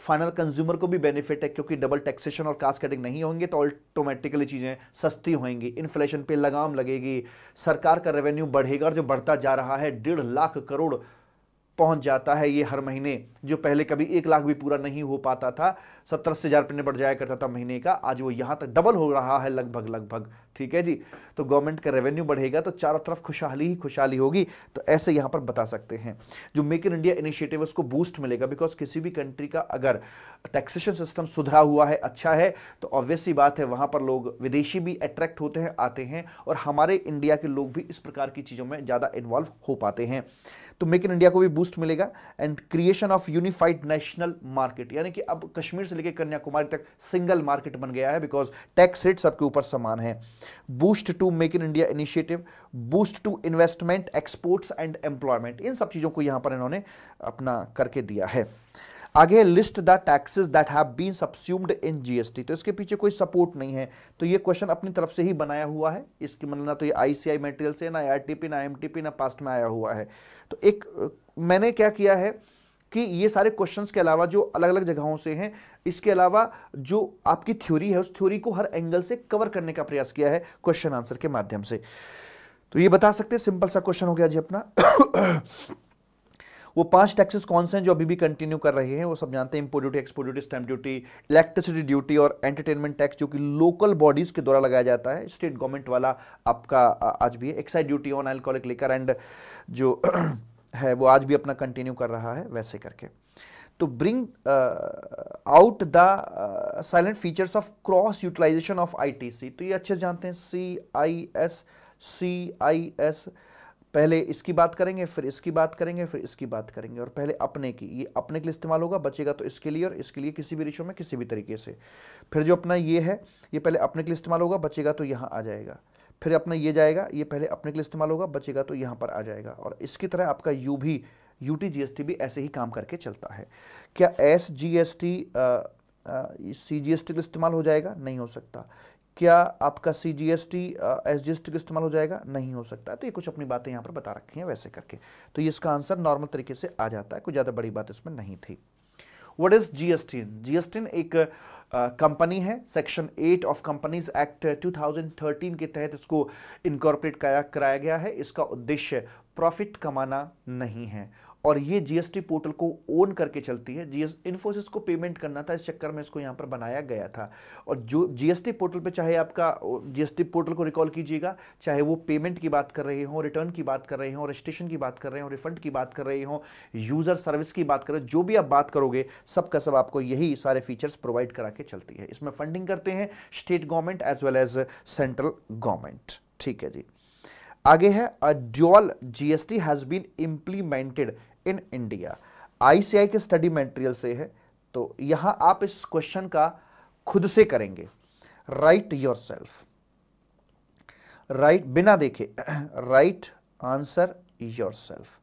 फाइनल कंज्यूमर को भी बेनिफिट है क्योंकि डबल टैक्सेशन और कास्ट कटिंग नहीं होंगे तो ऑटोमेटिकली चीज़ें सस्ती होंगी इन्फ्लेशन पे लगाम लगेगी सरकार का रेवेन्यू बढ़ेगा और जो बढ़ता जा रहा है डेढ़ लाख करोड़ पहुंच जाता है ये हर महीने जो पहले कभी एक लाख भी पूरा नहीं हो पाता था सत्तर अस्सी हज़ार रुपये निपट जाया करता था महीने का आज वो यहाँ तक डबल हो रहा है लगभग लगभग ठीक है जी तो गवर्नमेंट का रेवेन्यू बढ़ेगा तो चारों तरफ खुशहाली ही खुशहाली होगी तो ऐसे यहाँ पर बता सकते हैं जो मेक इन इंडिया इनिशिएटिव उसको बूस्ट मिलेगा बिकॉज किसी भी कंट्री का अगर टैक्सेशन सिस्टम सुधरा हुआ है अच्छा है तो ऑब्वियसली बात है वहाँ पर लोग विदेशी भी अट्रैक्ट होते हैं आते हैं और हमारे इंडिया के लोग भी इस प्रकार की चीज़ों में ज़्यादा इन्वॉल्व हो पाते हैं तो मेक इन इंडिया को भी बूस्ट बूस्ट मिलेगा and creation of unified national market यानी कि अब कश्मीर से लेकर कन्याकुमारी तक सिंगल मार्केट बन गया है बिकॉज टैक्स रेट सबके ऊपर समान है boost to make in India initiative boost to investment exports and employment इन सब चीज़ों को यहाँ पर इन्होंने अपना करके दिया है आगे list the taxes that have been subsumed in GST तो इसके पीछे कोई सपोर्ट नहीं है तो ये क्वेश्चन अपनी तरफ से ही बनाया हुआ है इसकी मतलब ना तो ये आईसीआई मटेरियल से ना आरटीपी ना एमटीपी ना पास्ट में आया हुआ है तो एक मैंने क्या किया है कि ये सारे क्वेश्चंस के अलावा जो अलग अलग जगहों से हैं इसके अलावा जो आपकी थ्योरी है उस थ्योरी को हर एंगल से कवर करने का प्रयास किया है क्वेश्चन आंसर के माध्यम से तो ये बता सकते हैं सिंपल सा क्वेश्चन हो गया जी अपना वो पांच टैक्सेस कौन से हैं जो अभी भी कंटिन्यू कर रहे हैं वो सब जानते हैं import duty export duty stamp duty electricity duty और एंटरटेनमेंट टैक्स जो कि लोकल बॉडीज़ के द्वारा लगाया जाता है स्टेट गवर्नमेंट वाला आपका आज भी है excise duty on alcoholic liquor and जो *clears throat* है वो आज भी अपना कंटिन्यू कर रहा है वैसे करके तो bring out the salient features of cross utilization of I T C तो ये अच्छे से जानते हैं सी I S C I S पहले इसकी बात करेंगे फिर इसकी बात करेंगे फिर इसकी बात करेंगे और पहले अपने की ये अपने के लिए इस्तेमाल होगा बचेगा तो इसके लिए और इसके लिए किसी भी रिश्व में किसी भी तरीके से फिर जो अपना ये है ये पहले अपने के लिए इस्तेमाल होगा बचेगा तो यहाँ आ जाएगा फिर अपना ये जाएगा ये पहले अपने के लिए इस्तेमाल होगा बचेगा तो यहाँ पर आ जाएगा और इसकी तरह आपका यू भी U T G S T भी ऐसे ही काम करके चलता है क्या S G S T C G S T का इस्तेमाल हो जाएगा नहीं हो सकता क्या आपका C G S T S G S T का इस्तेमाल हो जाएगा नहीं हो सकता तो ये कुछ अपनी बातें यहाँ पर बता रखी हैं वैसे करके तो ये इसका आंसर नॉर्मल तरीके से आ जाता है कोई ज़्यादा बड़ी बात इसमें नहीं थी what is G S T G S T एक कंपनी है section eight of companies act 2013 के तहत इसको इनकॉर्पोरेट कराया गया है इसका उद्देश्य प्रॉफिट कमाना नहीं है और ये जीएसटी पोर्टल को ओन करके चलती है जीएस इन्फोसिस को पेमेंट करना था इस चक्कर में इसको यहाँ पर बनाया गया था और जो जीएसटी पोर्टल पे चाहे आपका जीएसटी पोर्टल को रिकॉल कीजिएगा चाहे वो पेमेंट की बात कर रहे हों रिटर्न की बात कर रहे हों रजिस्ट्रेशन की बात कर रहे हों रिफंड की बात कर रहे हों यूज़र सर्विस की बात कर जो भी आप बात करोगे सब का सब आपको यही सारे फीचर्स प्रोवाइड करा के चलती है इसमें फंडिंग करते हैं state government as well as central government ठीक है जी आगे है dual GST has been implemented in India ICAI के स्टडी मटेरियल से है तो यहां आप इस क्वेश्चन का खुद से करेंगे राइट योर सेल्फ राइट बिना देखे राइट आंसर योर सेल्फ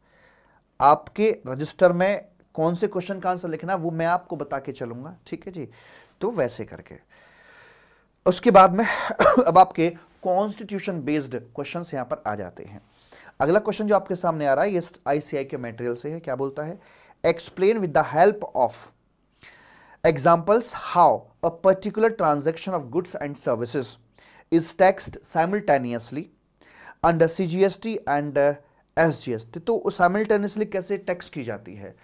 आपके रजिस्टर में कौन से क्वेश्चन का आंसर लिखना वो मैं आपको बता के चलूंगा ठीक है जी तो वैसे करके उसके बाद में *clears throat* अब आपके कॉन्स्टिट्यूशन बेस्ड क्वेश्चन यहां पर आ जाते हैं अगला क्वेश्चन जो आपके सामने आ रहा है ये आईसीआई के मटेरियल से है क्या बोलता है explain with the help of examples how a particular transaction of goods and services is taxed simultaneously under C and SGST तो साइमल्टेनियसली कैसे टैक्स की जाती है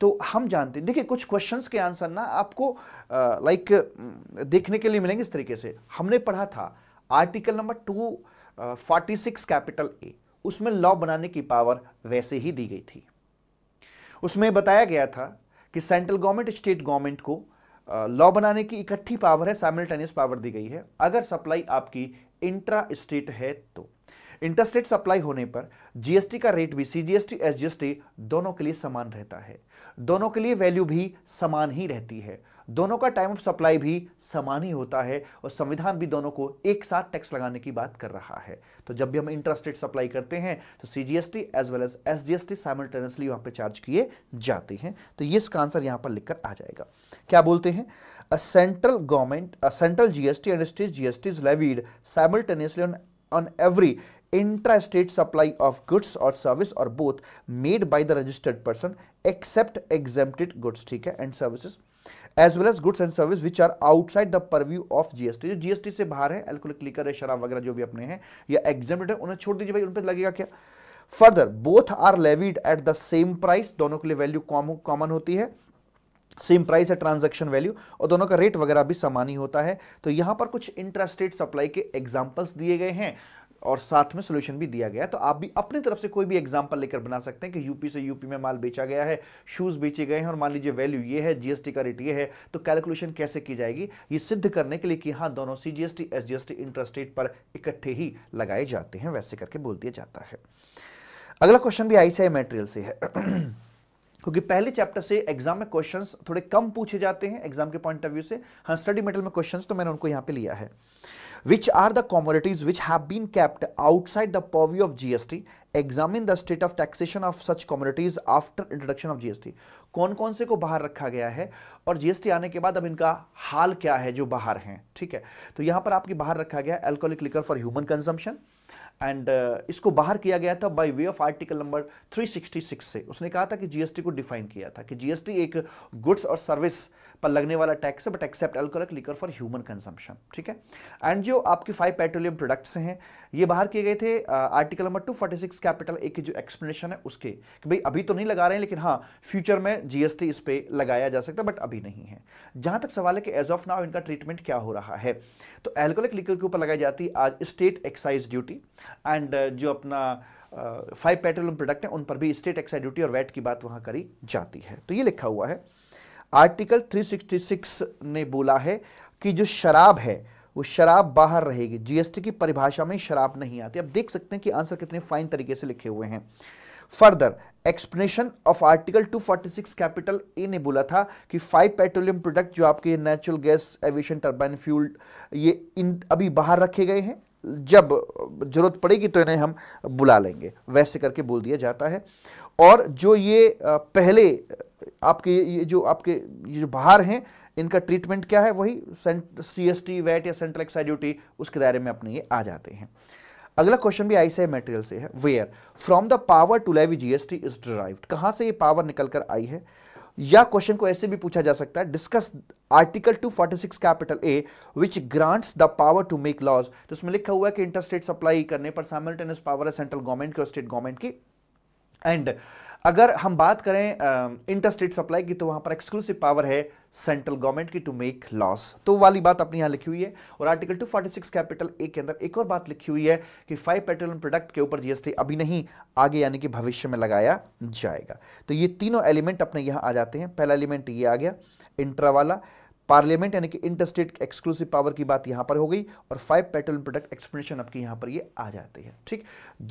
तो हम जानते हैं देखिए कुछ क्वेश्चंस के आंसर ना आपको लाइक uh, mm, देखने के लिए मिलेंगे इस तरीके से हमने पढ़ा था article number two forty six capital A उसमें लॉ बनाने की पावर वैसे ही दी गई थी उसमें बताया गया था कि सेंट्रल गवर्नमेंट स्टेट गवर्नमेंट को लॉ बनाने की इकट्ठी पावर है साइमल्टेनियस पावर दी गई है अगर सप्लाई आपकी इंट्रा स्टेट है तो इंटरस्टेट सप्लाई होने पर जीएसटी का रेट भी सीजीएसटी एसजीएसटी दोनों के लिए समान रहता है दोनों के लिए वैल्यू भी समान ही रहती है दोनों का टाइम ऑफ सप्लाई भी समान ही होता है और संविधान भी दोनों को एक साथ टैक्स लगाने की बात कर रहा है तो जब भी हम इंटरेस्टेड सप्लाई करते हैं तो C G S T as well as S G S T simultaneously वहां पर चार्ज किए जाते हैं तो ये इसका आंसर यहां पर लिखकर आ जाएगा क्या बोलते हैं central government central GST and state GST levied simultaneously on on every intrastate supply of goods और सर्विस और both made by the registered person except exempted goods ठीक है and services as well as goods and service which are outside the purview of GST जो GST से बाहर है alcohol clicker है शराब वगैरह जो भी अपने हैं या एग्जामिनेट है उन्हें छोड़ दीजिए भाई उन पर लगेगा क्या further both are levied at the same price दोनों के लिए वैल्यू कॉमन होती है सेम प्राइस है ट्रांजैक्शन वैल्यू और दोनों का रेट वगैरह भी समान ही होता है तो यहां पर कुछ इंटरेस्टेड सप्लाई के एग्जांपल्स दिए गए हैं और साथ में सोल्यूशन भी दिया गया तो आप भी अपनी तरफ से कोई भी एग्जाम्पल लेकर बना सकते हैं कि यूपी से यूपी में माल बेचा गया है शूज़ बेचे गए हैं और मान लीजिए वैल्यू ये है जीएसटी का रेट ये है तो कैलकुलेशन कैसे की जाएगी ये सिद्ध करने के लिए कि हाँ दोनों C G S T S G S T interest rate पर इकट्ठे ही लगाए जाते हैं वैसे करके बोल दिया जाता है अगला क्वेश्चन भी आईसीआई मेटेरियल से है *clears throat* क्योंकि पहले चैप्टर से एग्जाम में क्वेश्चंस थोड़े कम पूछे जाते हैं एग्जाम के पॉइंट ऑफ व्यू से हाँ स्टडी मेटेरियल में क्वेश्चंस तो मैंने उनको यहाँ पे लिया है which are the commodities which have been kept outside the purview of GST examine the state of taxation of such commodities after introduction of GST कौन कौन से को बाहर रखा गया है और जीएसटी आने के बाद अब इनका हाल क्या है जो बाहर हैं ठीक है तो यहाँ पर आपकी बाहर रखा गया alcoholic liquor for human consumption and uh, इसको बाहर किया गया था by way of article number 366 से उसने कहा था कि जीएसटी को डिफाइन किया था कि जीएसटी एक गुड्स और सर्विस uh, पर लगने वाला टैक्स है but except alcoholic liquor for human consumption ठीक है एंड जो आपके फाइव पेट्रोलियम प्रोडक्ट्स हैं ये बाहर किए गए थे article number two forty six capital A की जो एक्सप्लेनेशन है उसके कि भाई अभी तो नहीं लगा रहे हैं लेकिन हाँ फ्यूचर में जीएसटी इस पर लगाया जा सकता बट अभी नहीं है जहाँ तक सवाल है कि एज ऑफ नाउ इनका ट्रीटमेंट क्या हो रहा है तो एल्कोहलिक लिकर के ऊपर लगाई जाती है आज स्टेट एक्साइज ड्यूटी एंड जो अपना फाइव पेट्रोलियम प्रोडक्ट है उन पर भी स्टेट एक्साइज ड्यूटी और वैट की बात वहाँ करी जाती है तो ये लिखा हुआ है आर्टिकल 366 ने बोला है कि जो शराब है वो शराब बाहर रहेगी जीएसटी की परिभाषा में शराब नहीं आती अब देख सकते हैं कि आंसर कितने फाइन तरीके से लिखे हुए हैं further explanation of article 246 capital A ने बोला था कि फाइव पेट्रोलियम प्रोडक्ट जो आपके natural gas aviation turbine fuel ये इन अभी बाहर रखे गए हैं जब जरूरत पड़ेगी तो इन्हें हम बुला लेंगे वैसे करके बोल दिया जाता है और जो ये पहले आपके ये जो आपके ये जो बाहर हैं इनका ट्रीटमेंट क्या है वही सी एस टी वैट या सेंट्रल एक्साइज ड्यूटी उसके दायरे में अपने ये आ जाते हैं अगला क्वेश्चन भी से मटेरियल से है where from the power to levy GST is derived कहाँ से ये पावर निकल कर आई है या क्वेश्चन को ऐसे भी पूछा जा सकता है discuss article 246 capital A which grants the power to make laws तो इसमें लिखा हुआ है कि इंटरस्टेट सप्लाई करने पर साइमल्टेनियस पावर है सेंट्रल गवर्नमेंट की और स्टेट गवर्नमेंट की एंड अगर हम बात करें इंटर स्टेट सप्लाई की तो वहां पर एक्सक्लूसिव पावर है सेंट्रल गवर्नमेंट की टू मेक लॉस तो वाली बात अपनी यहाँ लिखी हुई है और आर्टिकल 246 कैपिटल ए के अंदर एक और बात लिखी हुई है कि फाइव पेट्रोलियम प्रोडक्ट के ऊपर जीएसटी अभी नहीं आगे यानी कि भविष्य में लगाया जाएगा तो ये तीनों एलिमेंट अपने यहाँ आ जाते हैं पहला एलिमेंट ये आ गया इंट्रा वाला पार्लियामेंट यानी कि इंटर स्टेट एक्सक्लूसिव पावर की बात यहां पर हो गई और फाइव पेट्रोल प्रोडक्ट एक्सप्लेनेशन आपके यहां पर ये आ जाती है ठीक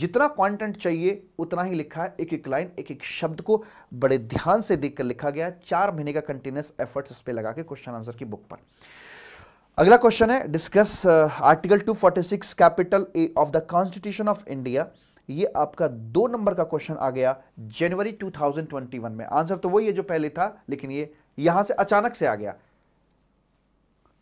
जितना कॉन्टेंट चाहिए उतना ही लिखा है एक एक लाइन एक एक शब्द को बड़े ध्यान से देखकर लिखा गया चार महीने का कंटिन्यूस एफर्ट इस पर लगा के क्वेश्चन आंसर की बुक पर अगला क्वेश्चन है discuss article two capital A of the constitution of India ये आपका दो नंबर का क्वेश्चन आ गया जनवरी 2021 में आंसर तो वही है जो पहले था लेकिन ये यहां से अचानक से आ गया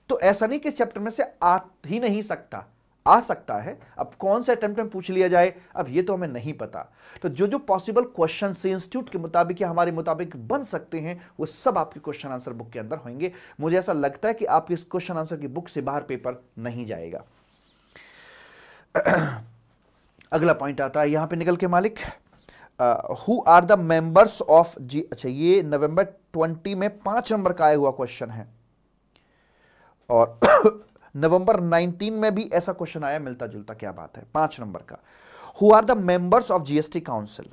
तो ऐसा नहीं कि इस चैप्टर में से आ ही नहीं सकता आ सकता है अब कौन से अटेम्प्ट में पूछ लिया जाए अब ये तो हमें नहीं पता तो जो जो पॉसिबल क्वेश्चन इंस्टीट्यूट के मुताबिक या हमारे मुताबिक बन सकते हैं वो सब आपके क्वेश्चन आंसर बुक के अंदर होंगे मुझे ऐसा लगता है कि आपके इस क्वेश्चन आंसर की बुक से बाहर पेपर नहीं जाएगा *clears throat* अगला पॉइंट आता है यहां पर निकल के मालिक who are the members of G अच्छा ये नवंबर ट्वेंटी में पांच नंबर का आया हुआ क्वेश्चन है और *coughs* नवंबर 19 में भी ऐसा क्वेश्चन आया मिलता जुलता क्या बात है पांच नंबर का who are the members of GST council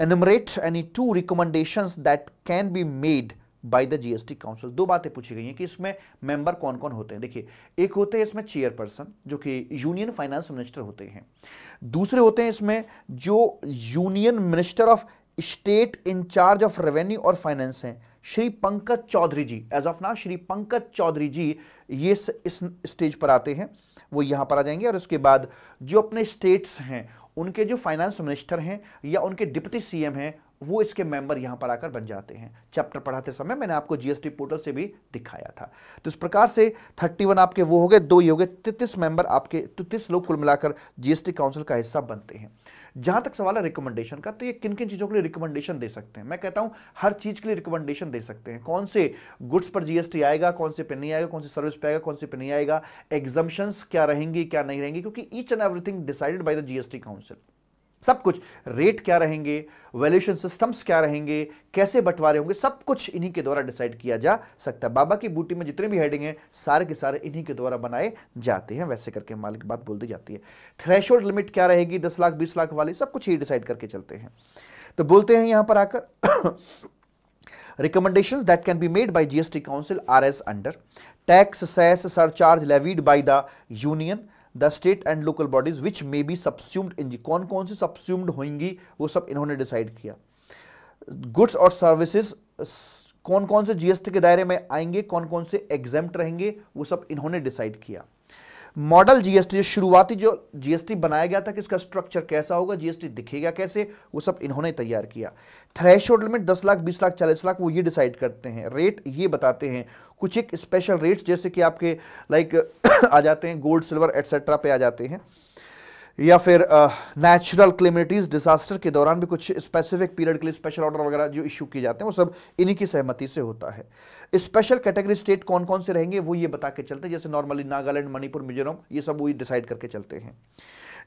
enumerate any two recommendation that can be made by the GST council दो बातें पूछी गई हैं कि इसमें मेंबर कौन कौन होते हैं देखिए एक होते हैं इसमें चेयरपर्सन जो कि यूनियन फाइनेंस मिनिस्टर होते हैं दूसरे होते हैं इसमें जो union minister of state incharge of revenue और फाइनेंस हैं Shri Pankaj Chaudhary ji as of now Shri Pankaj Chaudhary ji ये स, इस स्टेज पर आते हैं वो यहाँ पर आ जाएंगे और उसके बाद जो अपने स्टेट्स हैं उनके जो फाइनेंस मिनिस्टर हैं या उनके डिप्टी सी हैं वो इसके मेंबर यहां पर आकर बन जाते हैं चैप्टर पढ़ाते समय मैंने आपको जीएसटी पोर्टल से भी दिखाया था तो इस प्रकार से 31 आपके वो हो गए दो ही हो गए तैतीस मेंबर आपके तैतीस लोग कुल मिलाकर जीएसटी काउंसिल का हिस्सा बनते हैं जहां तक सवाल है रिकमेंडेशन का तो ये किन किन चीज़ों के लिए रिकमेंडेशन दे सकते हैं मैं कहता हूं हर चीज़ के लिए रिकमेंडेशन दे सकते हैं कौन से गुड्स पर जीएसटी आएगा कौन से पे नहीं आएगा कौन सी सर्विस पे आएगा कौन से पे नहीं आएगा एग्जम्पन्स क्या रहेंगी क्या नहीं रहेंगी क्योंकि each and everything decided by the GST council सब कुछ रेट क्या रहेंगे वैल्यूशन सिस्टम्स क्या रहेंगे कैसे बंटवारे होंगे सब कुछ इन्हीं के द्वारा डिसाइड किया जा सकता है बाबा की बूटी में जितने भी हेडिंग हैं सारे के सारे इन्हीं के द्वारा बनाए जाते हैं वैसे करके माल की बात बोल दी जाती है थ्रेश लिमिट क्या रहेगी दस लाख बीस लाख वाली सब कुछ ही डिसाइड करके चलते हैं तो बोलते हैं यहां पर आकर recommendation that can be made by GST council are as under tax, cess, surcharge levied by the union the state and local bodies which may be subsumed in कौन कौन सी सब्स्यूम्ड होंगी वो सब इन्होंने डिसाइड किया गुड्स और services कौन कौन से जीएसटी के दायरे में आएंगे कौन कौन से एग्जाम्प्ट रहेंगे वो सब इन्होंने डिसाइड किया मॉडल जीएसटी जो शुरुआती जो जीएसटी बनाया गया था कि इसका स्ट्रक्चर कैसा होगा जीएसटी दिखेगा कैसे वो सब इन्होंने तैयार किया थ्रेश लिमिट दस लाख बीस लाख चालीस लाख वो ये डिसाइड करते हैं रेट ये बताते हैं कुछ एक स्पेशल रेट्स जैसे कि आपके लाइक *coughs* आ जाते हैं गोल्ड सिल्वर एट्सेट्रा पे आ जाते हैं या फिर नेचुरल क्लेमिटीज़ डिजास्टर के दौरान भी कुछ स्पेसिफिक पीरियड के लिए स्पेशल ऑर्डर वगैरह जो इशू किए जाते हैं वो सब इन्हीं की सहमति से होता है स्पेशल कैटेगरी स्टेट कौन कौन से रहेंगे वो ये बता के चलते हैं जैसे नॉर्मली नागालैंड मणिपुर मिजोरम ये सब वही डिसाइड करके चलते हैं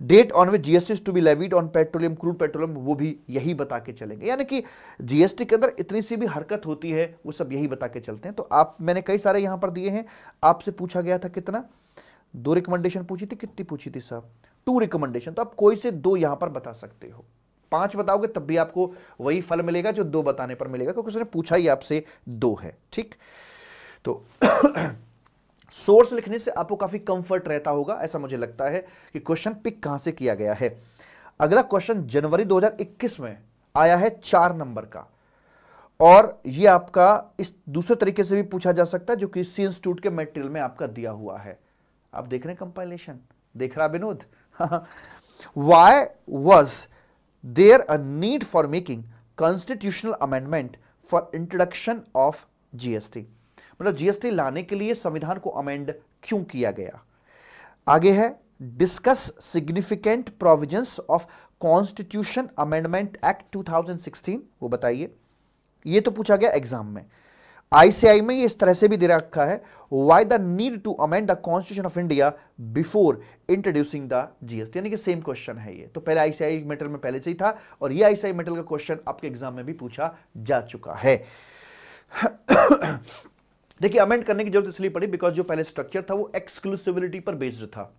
date on which GST to be levied on petroleum crude petroleum वो भी यही बता के चलेंगे यानी कि जीएसटी के अंदर इतनी सी भी हरकत होती है वो सब यही बता के चलते हैं तो आप मैंने कई सारे यहाँ पर दिए हैं आपसे पूछा गया था कितना दो रिकमेंडेशन पूछी थी कितनी पूछी थी साहब टू रिकमेंडेशन तो आप कोई से दो यहां पर बता सकते हो पांच बताओगे तब भी आपको वही फल मिलेगा जो दो बताने पर मिलेगा क्योंकि उसने पूछा ही आपसे दो है ठीक तो सोर्स *clears throat* लिखने से आपको काफी कंफर्ट रहता होगा ऐसा मुझे लगता है कि क्वेश्चन पिक कहां से किया गया है अगला क्वेश्चन जनवरी 2021 में आया है चार नंबर का और ये आपका इस दूसरे तरीके से भी पूछा जा सकता है जो कि इसी इंस्टीट्यूट के मेटेरियल में आपका दिया हुआ है आप देख रहे हैं कंपाइलेशन देख रहा Vinod *laughs* Why was there a need for making constitutional amendment for introduction of GST? मतलब जीएसटी लाने के लिए संविधान को अमेंड क्यों किया गया आगे है discuss significant provisions of constitution amendment act 2016 वो बताइए ये तो पूछा गया एग्जाम में आईसीआई में ये इस तरह से भी दे रखा है why the need to amend the constitution of India before introducing the GST यानी कि सेम क्वेश्चन है ये तो पहले आईसीआई मेटल में पहले से ही था और ये आईसीआई मेटल का क्वेश्चन आपके एग्जाम में भी पूछा जा चुका है *coughs* देखिए अमेंड करने की जरूरत इसलिए पड़ी बिकॉज जो पहले स्ट्रक्चर था वो एक्सक्लूसिविलिटी पर बेस्ड था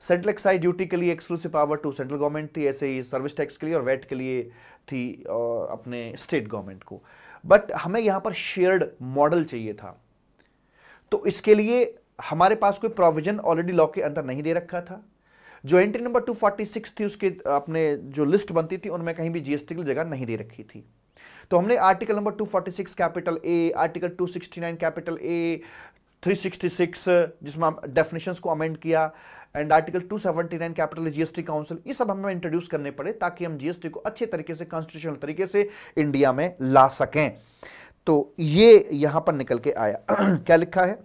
सेंट्रल एक्साइज ड्यूटी के लिए exclusive power to central government थी ऐसे ही सर्विस टैक्स के लिए और वेट के लिए थी और अपने स्टेट गवर्नमेंट को बट हमें यहां पर शेयर्ड मॉडल चाहिए था तो इसके लिए हमारे पास कोई प्रोविजन ऑलरेडी लॉ के अंदर नहीं दे रखा था जो एंट्री नंबर 246 थी उसके अपने जो लिस्ट बनती थी उनमें कहीं भी जीएसटी की जगह नहीं दे रखी थी तो हमने article number 246 capital A article 269 capital A 366 जिसमें डेफिनेशंस को अमेंड किया and article 279 capital GST council ये सब हमें इंट्रोड्यूस करने पड़े ताकि हम जीएसटी को अच्छे तरीके से कॉन्स्टिट्यूशनल तरीके से इंडिया में ला सकें तो ये यहां पर निकल के आया *clears throat* क्या लिखा है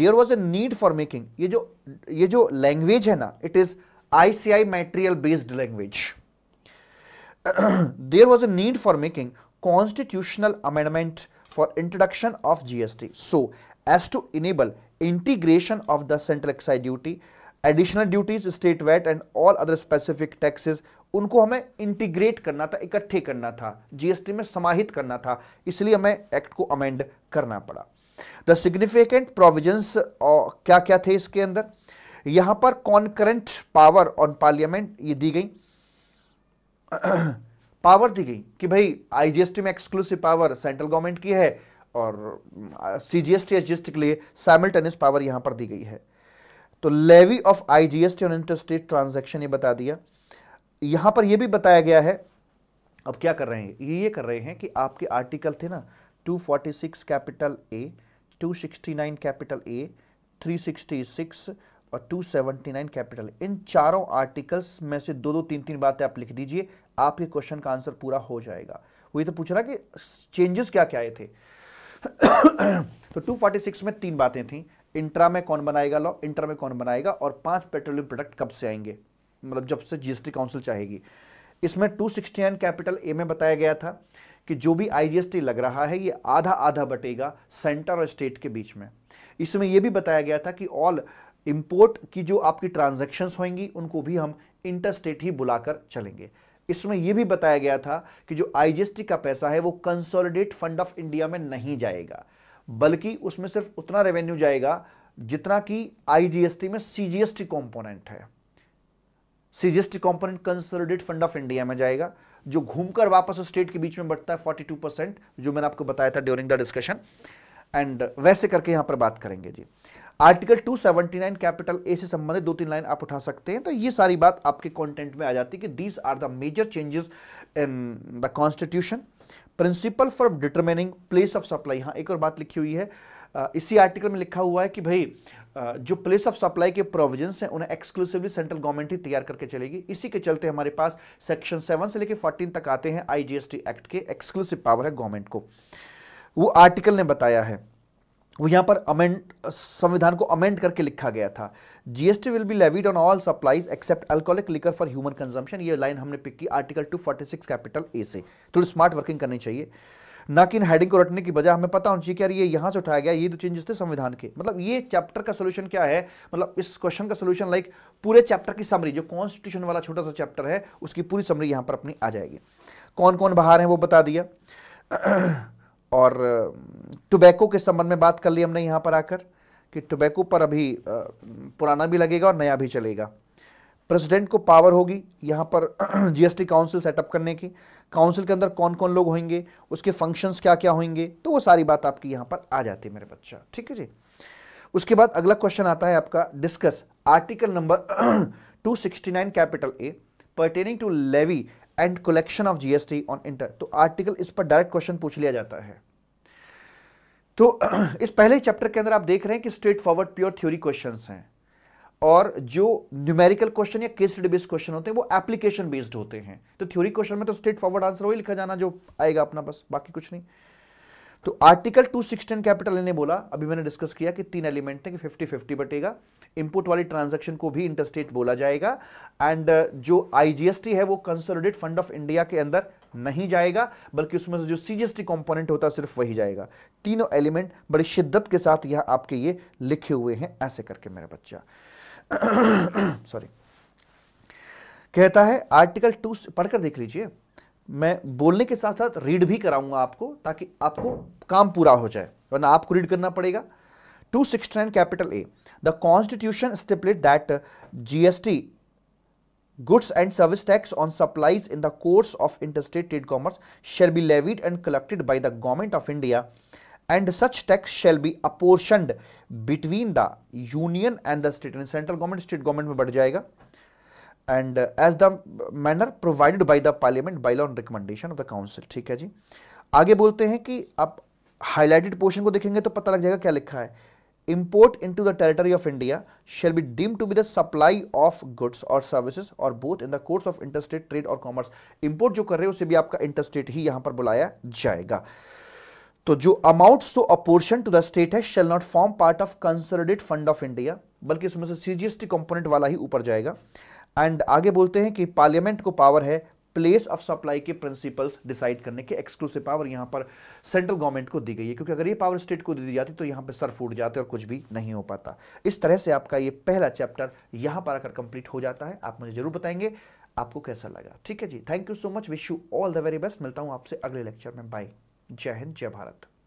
there was a need for making ये जो ये जो लैंग्वेज है ना it is ICAI material based language there was a need for making constitutional amendment for introduction of GST so as to enable integration of the central excise duty additional duties state VAT and all other specific taxes उनको हमें integrate करना था इकट्ठे करना था GST में समाहित करना था इसलिए हमें एक्ट को अमेंड करना पड़ा द सिग्निफिकेंट प्रोविजंस क्या क्या थे इसके अंदर यहां पर कॉन्करेंट पावर ऑन पार्लियामेंट ये दी गई पावर *clears throat* दी गई कि भाई आईजीएसटी में एक्सक्लूसिव पावर सेंट्रल गवर्नमेंट की है और सीजीएसटी एसजीएसटी के लिए सैमल्टेनियस पावर यहां पर दी गई है तो levy of IGST on interstate transaction ये बता दिया यहां पर ये भी बताया गया है अब क्या कर रहे हैं ये ये कर रहे हैं कि आपके आर्टिकल थे ना 246 कैपिटल ए 269 कैपिटल ए 366 और 279 कैपिटल इन चारों आर्टिकल्स में से दो दो तीन तीन बातें आप लिख दीजिए आपके क्वेश्चन का आंसर पूरा हो जाएगा वही तो पूछ रहा कि चेंजेस क्या क्या आए थे *coughs* तो 246 में तीन बातें थी इंट्रा में कौन बनाएगा लॉ इंट्रा में कौन बनाएगा और पांच पेट्रोलियम प्रोडक्ट कब से आएंगे मतलब जब से जीएसटी काउंसिल चाहेगी इसमें टू सिक्सटी कैपिटल ए में बताया गया था कि जो भी आईजीएसटी लग रहा है ये आधा आधा बटेगा सेंटर और स्टेट के बीच में इसमें यह भी बताया गया था कि ऑल इम्पोर्ट की जो आपकी ट्रांजेक्शन होंगी उनको भी हम इंटर स्टेट ही बुलाकर चलेंगे इसमें यह भी बताया गया था कि जो आईजीएसटी का पैसा है वो कंसोलिडेट फंड ऑफ इंडिया में नहीं जाएगा बल्कि उसमें सिर्फ उतना रेवेन्यू जाएगा जितना कि आईजीएसटी में सीजीएसटी कंपोनेंट है CGST component consolidate fund of India में जाएगा जो घूमकर वापस स्टेट के बीच में बढ़ता है 42 परसेंट जो मैंने आपको बताया था ड्यूरिंग द डिस्कशन एंड वैसे करके यहां पर बात करेंगे जी आर्टिकल 279 कैपिटल ए से संबंधित दो तीन लाइन आप उठा सकते हैं तो ये सारी बात आपके कंटेंट में आ जाती है कि these are the major changes in the constitution principle for determining place of supply हाँ एक और बात लिखी हुई है इसी आर्टिकल में लिखा हुआ है कि भाई जो प्लेस ऑफ सप्लाई के प्रोविजन हैं उन्हें एक्सक्लूसिवली सेंट्रल गवर्नमेंट ही तैयार करके चलेगी इसी के चलते हमारे पास सेक्शन सेवन से लेकर फोर्टीन तक आते हैं आईजीएसटी एक्ट के एक्सक्लूसिव पावर है गवर्नमेंट को वो आर्टिकल ने बताया है वो यहाँ पर अमेंड संविधान को अमेंड करके लिखा गया था GST will be levied on all supplies except alcoholic liquor for human consumption ये लाइन हमने पिक की आर्टिकल 246 कैपिटल ए से थोड़ी स्मार्ट वर्किंग करनी चाहिए ना कि इन हेडिंग को रटने की बजाय हमें पता होना चाहिए कि यार ये यहाँ से उठाया गया ये तो चेंजेस थे संविधान के मतलब ये चैप्टर का सोल्यूशन क्या है मतलब इस क्वेश्चन का सोल्यूशन लाइक पूरे चैप्टर की समरी जो कॉन्स्टिट्यूशन वाला छोटा सा चैप्टर है उसकी पूरी समरी यहाँ पर अपनी आ जाएगी कौन कौन बाहर है वो बता दिया और टोबैको के संबंध में बात कर ली हमने यहाँ पर आकर कि टोबैको पर अभी पुराना भी लगेगा और नया भी चलेगा प्रेसिडेंट को पावर होगी यहाँ पर *clears throat* जीएसटी काउंसिल सेटअप करने की काउंसिल के अंदर कौन कौन लोग होंगे उसके फंक्शंस क्या क्या होंगे तो वो सारी बात आपकी यहाँ पर आ जाती है मेरे बच्चा ठीक है जी उसके बाद अगला क्वेश्चन आता है आपका discuss article number two capital A pertaining to levy and collection of GST on inter तो आर्टिकल इस पर डायरेक्ट क्वेश्चन पूछ लिया जाता है तो *clears throat* इस पहले चैप्टर के अंदर आप देख रहे हैं कि straight forward pure theory question हैं और जो न्यूमेरिकल क्वेश्चन या केस स्टडी बेस्ड क्वेश्चन होते हैं वो एप्लीकेशन बेस्ड होते हैं तो थ्योरी क्वेश्चन में तो स्ट्रेट फॉरवर्ड आंसर वही लिखा जाना जो आएगा अपना बस बाकी कुछ नहीं तो आर्टिकल टू सिक्सटीन कैपिटल ने बोला अभी मैंने डिस्कस किया कि तीन एलिमेंट है कि फिफ्टी फिफ्टी बटेगा इनपुट वाली ट्रांजेक्शन को भी इंटरस्टेट बोला जाएगा एंड uh, जो आईजीएसटी है वो कंसोलिडेट फंड ऑफ इंडिया के अंदर नहीं जाएगा बल्कि उसमें से जो सीजीएसटी कंपोनेंट होता है सिर्फ वही जाएगा तीनों एलिमेंट बड़ी शिद्दत के साथ यह आपके ये लिखे हुए हैं ऐसे करके मेरा बच्चा सॉरी *coughs* कहता है आर्टिकल टू पढ़कर देख लीजिए मैं बोलने के साथ साथ रीड भी कराऊंगा आपको ताकि आपको काम पूरा हो जाए वरना आपको रीड करना पड़ेगा 269 capital A. The constitution stipulates that GST goods and service tax on supplies in the course of interstate trade commerce shall be levied and collected by the government of India and such tax shall be apportioned between the union and the state and central government state government mein badh jayega and uh, as the manner provided by the parliament by law and recommendation of the council ठीक है जी आगे बोलते हैं कि आप highlighted portion को देखेंगे तो पता लग जाएगा क्या लिखा है import into the territory of India shall be deemed to be the supply of goods or services or both in the course of interstate trade or commerce. Import jo kar rahe ho use bhi aapka interstate hi yahan par bulaya jayega to jo amount so apportioned to the state है shall not form part of consolidated fund of india balki usme se cgst component wala hi upar jayega and aage bolte hain ki parliament ko power hai place of supply के principles decide करने के exclusive power यहां पर central government को दी गई है क्योंकि अगर ये पावर स्टेट को दे दी जाती तो यहां पर सर फूट जाते और कुछ भी नहीं हो पाता इस तरह से आपका ये पहला चैप्टर यहां पर आकर कंप्लीट हो जाता है आप मुझे जरूर बताएंगे आपको कैसा लगा ठीक है जी thank you so much wish you all the very best मिलता हूँ आपसे अगले लेक्चर में बाय जय हिंद जय भारत